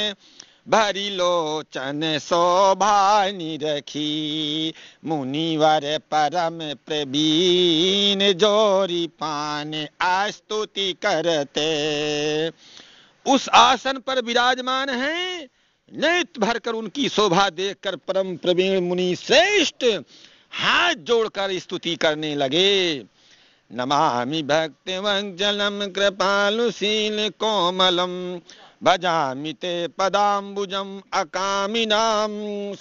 भरी लोचन शोभा मुनि मुनिवर परम प्रवीण जोरी पान आस्तुति करते उस आसन पर विराजमान है नेत भरकर उनकी शोभा देखकर परम प्रवीण मुनि श्रेष्ठ हाथ जोड़कर स्तुति करने लगे नमामि भक्ति वंजलम कृपालुशील कोमलम भजामि ते पदाम्बुजम् अकामिनां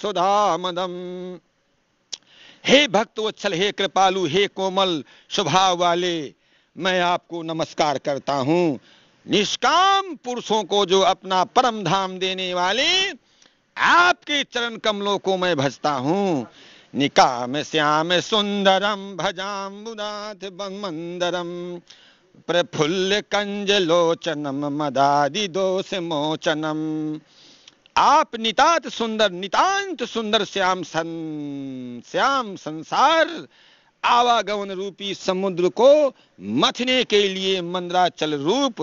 सुधामदम् हे भक्तवत्सल हे कृपालु हे कोमल स्वभाव वाले मैं आपको नमस्कार करता हूँ निष्काम पुरुषों को जो अपना परम धाम देने वाले आपके चरण कमलों को मैं भजता हूँ निकाम श्याम सुंदरम भजाम बुनाथ मंदरम प्रफुल्ल कंज लोचनम मदादि दोष मोचनम आप नितात सुंदर नितांत सुंदर श्याम सं श्याम संसार आवागमन रूपी समुद्र को मथने के लिए मंद्राचल रूप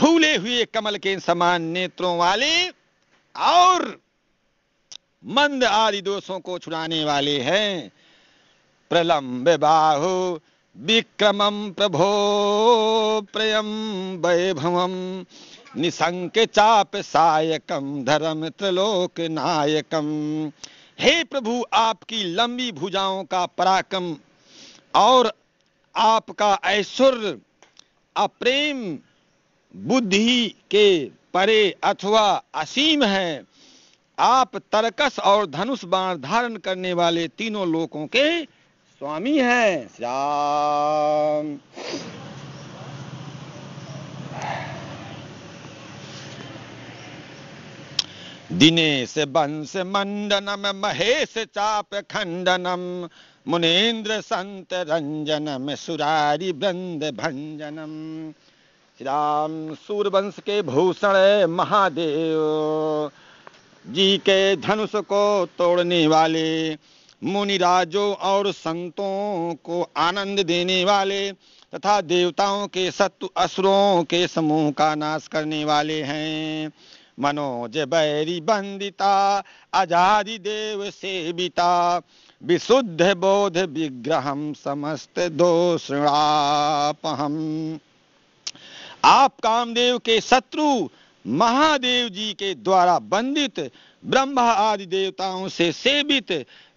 फूले हुए कमल के समान नेत्रों वाले और मंद आदि दोषों को छुड़ाने वाले हैं प्रलंब बाहु विक्रमं प्रभो वैभवम निशंक चाप सायकम धर्म त्रिलोक नायकम हे प्रभु आपकी लंबी भुजाओं का पराक्रम और आपका ऐश्वर्य अप्रेम बुद्धि के परे अथवा असीम है आप तरकस और धनुष बाण धारण करने वाले तीनों लोकों के स्वामी है श्याम दिनेश वंश मंडनम महेश चाप खंडनम मुनेन्द्र संत रंजनम सुरारी बृंद भंजनम राम सूर्यवंश के भूषण महादेव जी के धनुष को तोड़ने वाले मुनिराजों और संतों को आनंद देने वाले तथा देवताओं के सत्व असुरों के समूह का नाश करने वाले हैं मनोज बैरी बंदिता आजादी देव सेविता विशुद्ध बोध विग्रह समस्त दोषापहम आप कामदेव के शत्रु महादेव जी के द्वारा बंदित ब्रह्मा आदि देवताओं से सेवित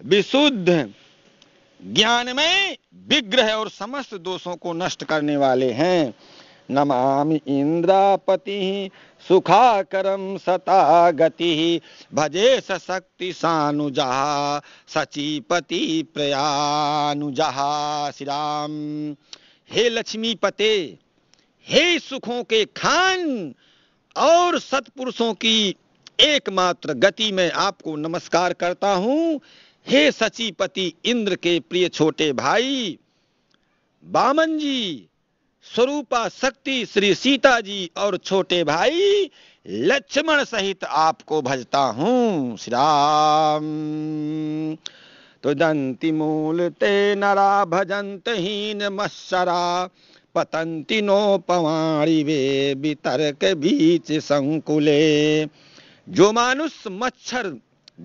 विशुद्ध ज्ञानमय विग्रह और समस्त दोषों को नष्ट करने वाले हैं नमामि इंद्रापति सुखाकरम सता गति भजे सशक्ति सानुजा सचीपति प्रयानुजहा श्री राम हे पते हे सुखों के खान और सत्पुरुषों की एकमात्र गति में आपको नमस्कार करता हूं हे सचिपति इंद्र के प्रिय छोटे भाई बामन जी स्वरूपा शक्ति श्री सीता जी और छोटे भाई लक्ष्मण सहित आपको भजता हूं श्री राम तो दंती मूल ते नरा भजंत हीन मत्सरा पतंती नो पवाड़ी वे बितर्क बीच संकुले जो मानुष मच्छर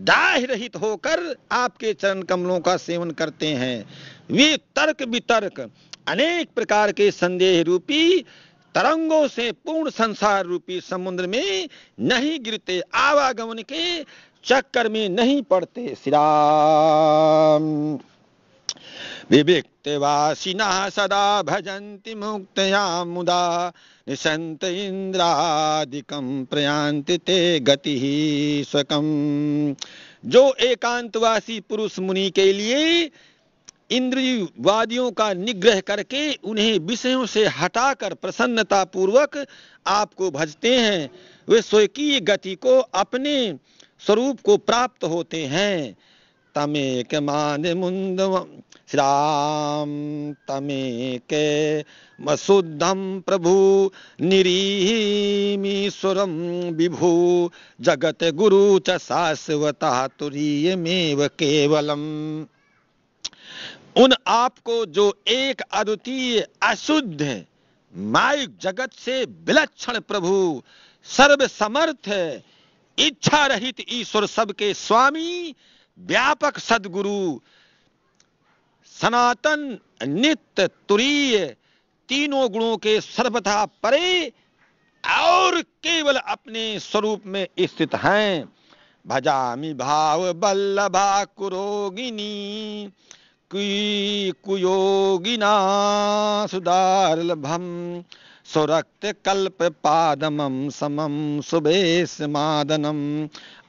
दाह रहित होकर आपके चरण कमलों का सेवन करते हैं वे तर्क वितर्क अनेक प्रकार के संदेह रूपी तरंगों से पूर्ण संसार रूपी समुद्र में नहीं गिरते आवागमन के चक्कर में नहीं पड़ते श्री विभिक्तवासिनः सदा भजन्ति मुक्तया मुदा निसन्त इंद्रादिक प्रयान्ति ते स्वकम् जो एकांतवासी पुरुष मुनि के लिए इंद्रियवादियों का निग्रह करके उन्हें विषयों से हटाकर प्रसन्नता पूर्वक आपको भजते हैं वे स्वकीय गति को अपने स्वरूप को प्राप्त होते हैं तमेकमानि मुन्दव श्रां तमेके मसुद्धम प्रभु निरीमीश्वरं विभु गुरु च तुरीय मेव केवलम उन आपको जो एक अद्वितीय अशुद्ध मायिक जगत से विलक्षण प्रभु सर्व समर्थ इच्छा रहित ईश्वर सबके स्वामी व्यापक सदगुरु सनातन नित्य तुरीय तीनों गुणों के सर्वथा परे और केवल अपने स्वरूप में स्थित हैं भजामि भाव बल्लभा कुरोगिनी कुयोगिना सुदार्लभम सुरक्त कल्प पादमम समम सुबेश मादनम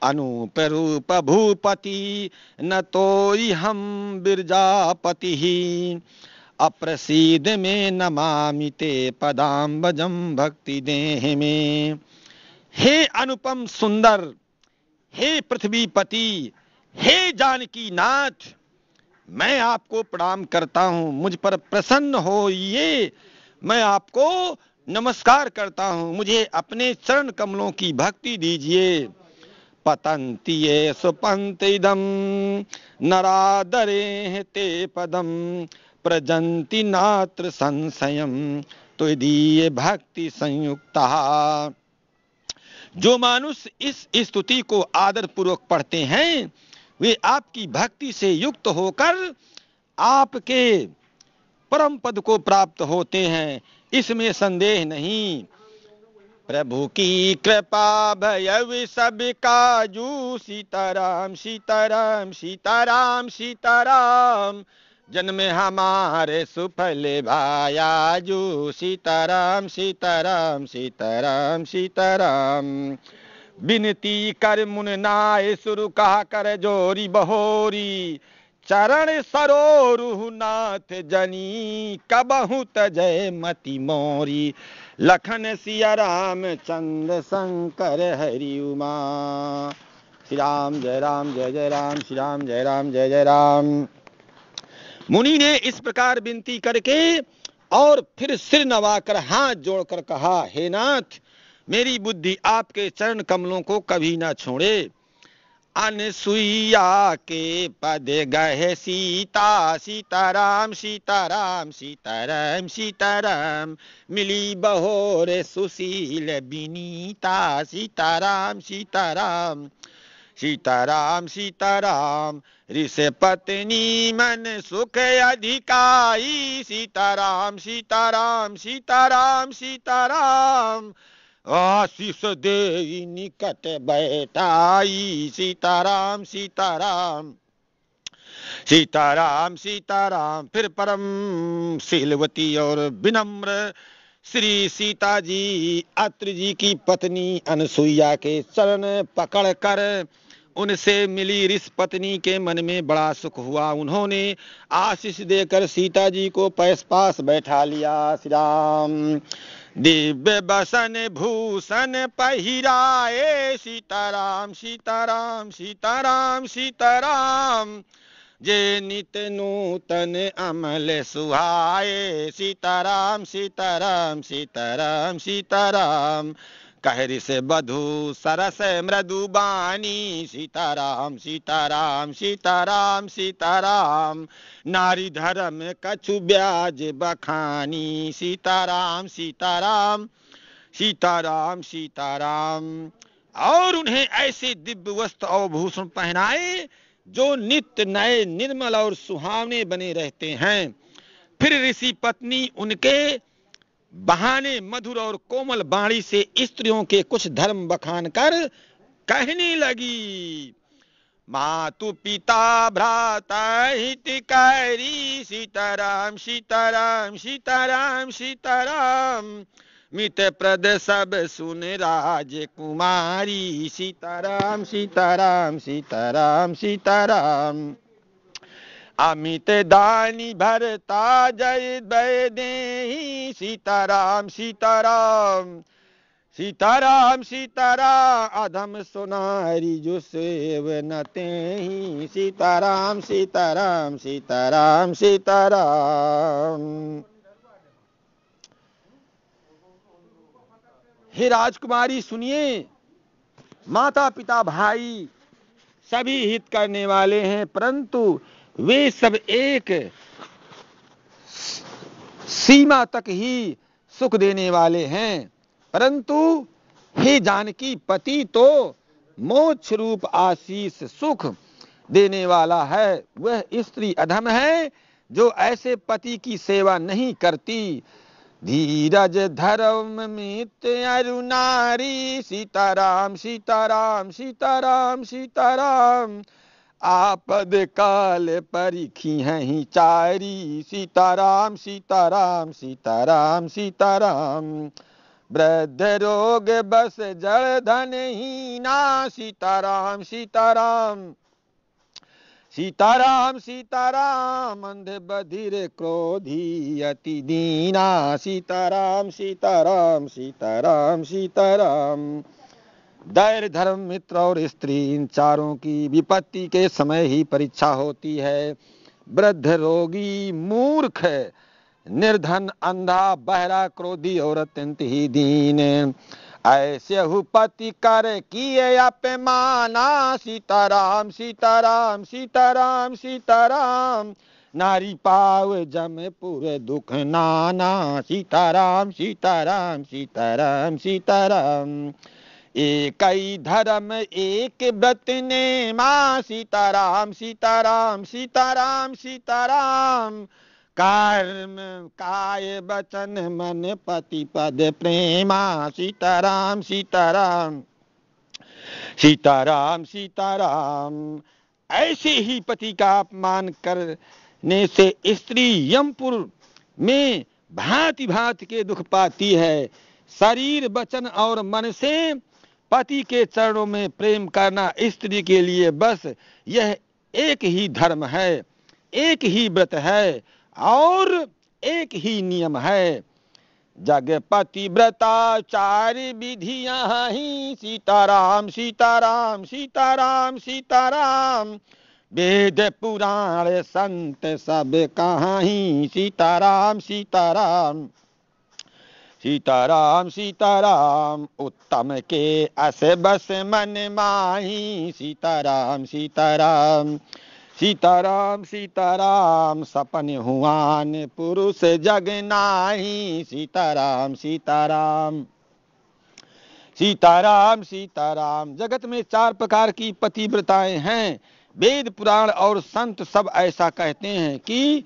अनूप रूप भूपति न तो हम बिरजापति अप्रसीद में नमामि ते पदाम्बजम भक्ति देह में हे अनुपम सुंदर हे पृथ्वीपति हे जानकी नाथ मैं आपको प्रणाम करता हूँ मुझ पर प्रसन्न हो ये मैं आपको नमस्कार करता हूँ मुझे अपने चरण कमलों की भक्ति दीजिए पतंती ये सुपंत इदम नरादरे ते पदम प्रजंति नात्र संशयम तो ये भक्ति संयुक्ता जो मानुष इस स्तुति को आदर पूर्वक पढ़ते हैं वे आपकी भक्ति से युक्त होकर आपके परम पद को प्राप्त होते हैं इसमें संदेह नहीं प्रभु की कृपा भय सब जू सीताराम सीताराम सीताराम सीताराम जन्म हमारे सुफल भाया जू सीताराम सीताराम सीताराम सीताराम बिनती कर मुन नाय सुरु कहा कर जोरी बहोरी चरण सरोनाथ नाथ जनी कबहुत जय मति मोरी लखन सिया राम चंद्र शंकर हरि उमा श्री राम जय राम जय जय राम श्री राम जय राम जय जय राम मुनि ने इस प्रकार विनती करके और फिर सिर नवाकर हाथ जोड़कर कहा हे नाथ मेरी बुद्धि आपके चरण कमलों को कभी ना छोड़े अनसुईया के पद गहे सीता सीताराम सीताराम सीताराम सीताराम मिली बहोर सुशील बिनीता सीताराम सीताराम सीताराम सीताराम ऋष पत्नी मन सुख अधिकाई सीताराम सीताराम सीताराम सीताराम आशीष दे निकट बैठाई सीताराम सीताराम सीताराम सीताराम फिर परम शीलवती और विनम्र श्री सीता जी अत्र जी की पत्नी अनसुईया के चरण पकड़ कर उनसे मिली ऋष पत्नी के मन में बड़ा सुख हुआ उन्होंने आशीष देकर सीता जी को पैस पास बैठा लिया श्री राम दिव्य बसन भूषण पहिराए सीताराम सीताराम सीताराम सीताराम जे नित नूतन अमल सुहाए सीताराम सीताराम सीताराम सीताराम कहरि से बधु सरस मृदु बानी सीताराम सीताराम सीताराम सीताराम नारी धर्म कछु ब्याज बखानी सीताराम सीताराम सीताराम सीताराम और उन्हें ऐसे दिव्य वस्त्र और भूषण पहनाए जो नित्य नए निर्मल और सुहावने बने रहते हैं फिर ऋषि पत्नी उनके बहाने मधुर और कोमल बाणी से स्त्रियों के कुछ धर्म बखान कर कहने लगी मातु पिता भ्राता कारी सीताराम सीताराम सीताराम सीताराम मित प्रद सब सुन कुमारी सीताराम सीताराम सीताराम सीताराम अमित दानी भरता जय दय दे सीताराम सीताराम सीताराम सीताराम अधम सुनारी जो सेव नते सीताराम सीताराम सीताराम सीताराम हे राजकुमारी सुनिए माता पिता भाई सभी हित करने वाले हैं परंतु वे सब एक सीमा तक ही सुख देने वाले हैं परंतु हे जानकी पति तो मोक्ष रूप आशीष सुख देने वाला है वह स्त्री अधम है जो ऐसे पति की सेवा नहीं करती धीरज धर्म मित अरुणारी सीताराम सीताराम सीताराम सीताराम आपद काल परिखी है चारी सीताराम सीताराम सीताराम सीताराम वृद्ध रोग बस जल धन ना सीताराम सीताराम सीताराम सीताराम अंध बधिर क्रोधी अति दीना सीताराम सीताराम सीताराम सीताराम, सीताराम दैर धर्म मित्र और स्त्री इन चारों की विपत्ति के समय ही परीक्षा होती है वृद्ध रोगी मूर्ख निर्धन अंधा बहरा क्रोधी और अत्यंत ही दीन ऐसे हुपति कर किए अपमाना सीताराम सीताराम सीताराम सीताराम नारी पाव जम पूरे दुख नाना सीताराम सीताराम सीताराम सीताराम, सीताराम एक धर्म एक व्रत ने माँ सीताराम सीताराम सीताराम सीताराम कर्म काय बचन मन पति पद प्रेमा सीताराम सीताराम सीताराम सीताराम ऐसे ही पति का अपमान करने से स्त्री यमपुर में भांति भांति के दुख पाती है शरीर वचन और मन से पति के चरणों में प्रेम करना स्त्री के लिए बस यह एक ही धर्म है एक ही व्रत है और एक ही नियम है जगपति चार विधि ही सीताराम सीताराम सीताराम सीताराम वेद पुराण संत सब कहा सीताराम सीताराम सीताराम सीताराम उत्तम के अस बस मन माही सीताराम सीताराम सीताराम सीताराम सपन हुआन पुरुष जग नाही सीताराम सीताराम सीताराम सीताराम जगत में चार प्रकार की पतिव्रताएं हैं वेद पुराण और संत सब ऐसा कहते हैं कि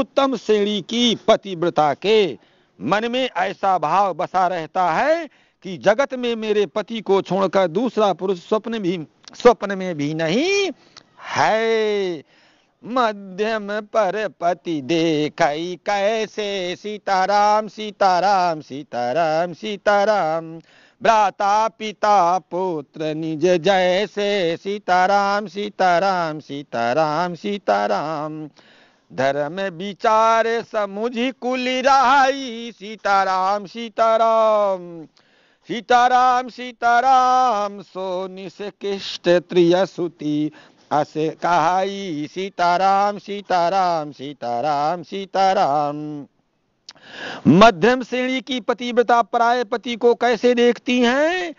उत्तम श्रेणी की पतिव्रता के मन में ऐसा भाव बसा रहता है कि जगत में मेरे पति को छोड़कर दूसरा पुरुष स्वप्न भी स्वप्न में भी नहीं है मध्यम पर पति देख कैसे सीताराम सीताराम सीताराम सीताराम भ्राता पिता पुत्र निज जैसे सीताराम सीताराम सीताराम सीताराम, सीताराम धर्म विचार समुझी कुलिराई सीताराम सीताराम सीताराम सीताराम सोनि से कृष्ण त्रिय सुती असे कहाई सीताराम सीताराम सीताराम सीताराम मध्यम श्रेणी की पतिव्रता पराय पति को कैसे देखती हैं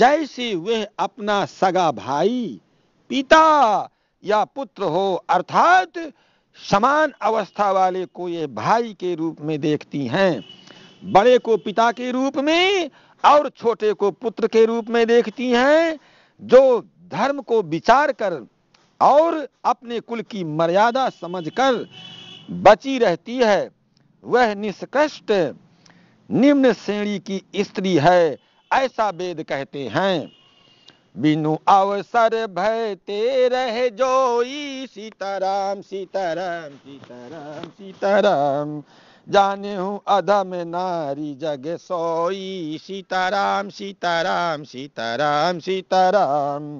जैसे वह अपना सगा भाई पिता या पुत्र हो अर्थात समान अवस्था वाले को ये भाई के रूप में देखती हैं बड़े को पिता के रूप में और छोटे को पुत्र के रूप में देखती हैं जो धर्म को विचार कर और अपने कुल की मर्यादा समझकर बची रहती है वह निष्कृष्ट निम्न श्रेणी की स्त्री है ऐसा वेद कहते हैं बिनु अवसर भयते रह जोई सीताराम सीताराम सीताराम सीताराम जाने हूँ अधम नारी जग सोई सीताराम सीताराम सीताराम सीताराम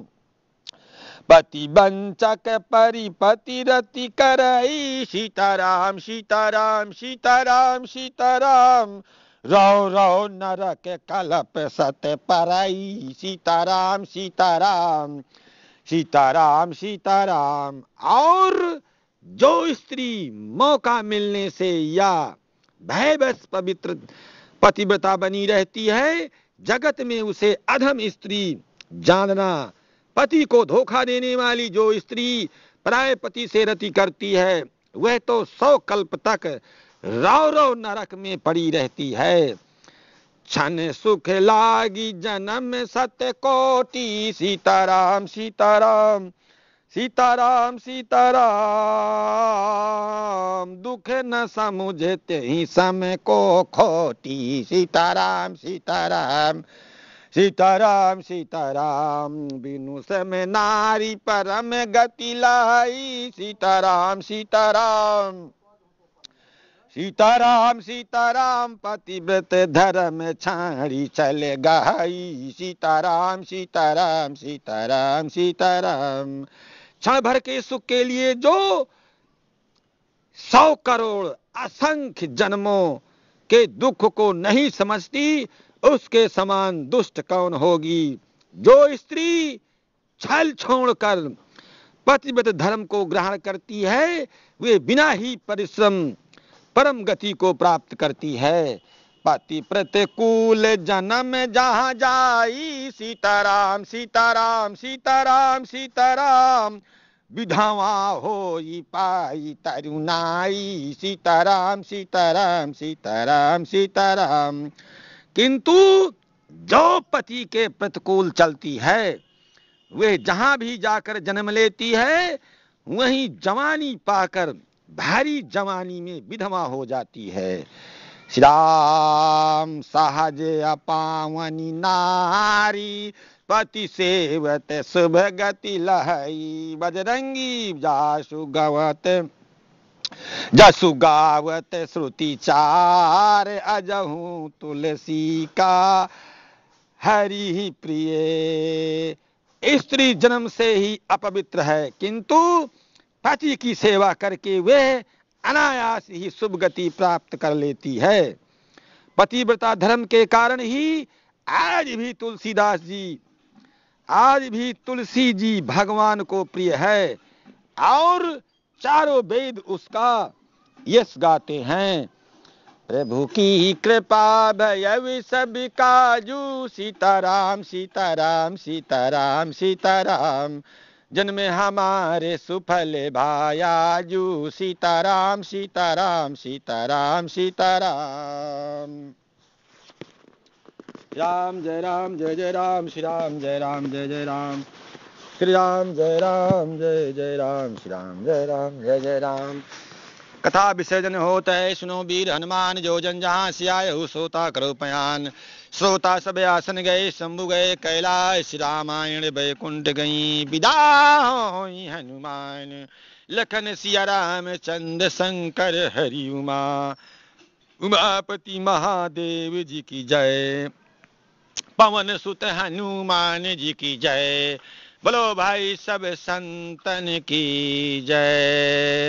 पति बंचक परिपति रति करई सीताराम सीताराम सीताराम सीताराम, सीताराम रहो रहो नरक कलप सत पराई सीताराम सीताराम सीताराम सीताराम और जो स्त्री मौका मिलने से या भयबस पवित्र पतिव्रता बनी रहती है जगत में उसे अधम स्त्री जानना पति को धोखा देने वाली जो स्त्री प्राय पति से रति करती है वह तो सौ कल्प तक रौ रौ नरक में पड़ी रहती है छन सुख लागी जन्म सत्य कोटि सीताराम सीताराम सीताराम सीताराम दुख न समझते ही समय को खोटी सीताराम सीताराम सीताराम सीताराम बिनु समय नारी परम गति लाई सीताराम सीताराम सीताराम सीताराम पतिव्रत धर्म छाड़ी चल गई सीताराम सीताराम सीताराम सीताराम क्षण भर के सुख के लिए जो सौ करोड़ असंख्य जन्मों के दुख को नहीं समझती उसके समान दुष्ट कौन होगी जो स्त्री छल छोड़कर पतिव्रत धर्म को ग्रहण करती है वे बिना ही परिश्रम परम गति को प्राप्त करती है पति प्रतिकूल जन्म जहाँ जाई सीताराम सीताराम सीताराम सीताराम विधवा हो पाई तरुनाई सीताराम सीताराम सीताराम सीताराम किंतु जो पति के प्रतिकूल चलती है वे जहां भी जाकर जन्म लेती है वहीं जवानी पाकर भारी जवानी में विधवा हो जाती है श्री राम सहज अपावनी नारी पति सेवत शुभ गति लहई बजरंगी जासु गवत जसु गावत श्रुति चार अजहू तुलसी का हरि प्रिय स्त्री जन्म से ही अपवित्र है किंतु पति की सेवा करके वे अनायास ही शुभ गति प्राप्त कर लेती है पतिव्रता धर्म के कारण ही आज भी तुलसीदास जी आज भी तुलसी जी भगवान को प्रिय है और चारों वेद उसका यश गाते हैं प्रभु की कृपा भय सब काजू सीताराम सीताराम सीताराम सीताराम जन्मे हमारे सुफल भाया जू सीताराम सीताराम सीताराम सीताराम राम जय राम जय जय राम श्री राम जय राम जय जय राम श्री राम जय राम जय जय राम श्री राम जय राम जय जय राम कथा विसर्जन होत है सुनो वीर हनुमान जो जन जहाँ से आए हो सोता करो पयान श्रोता सब आसन गए शंभु गए कैलाश रामायण वैकुंठ गई विदा हनुमान लखन सिया राम चंद शंकर हरि उमा उमापति महादेव जी की जय पवन सुत हनुमान जी की जय बोलो भाई सब संतन की जय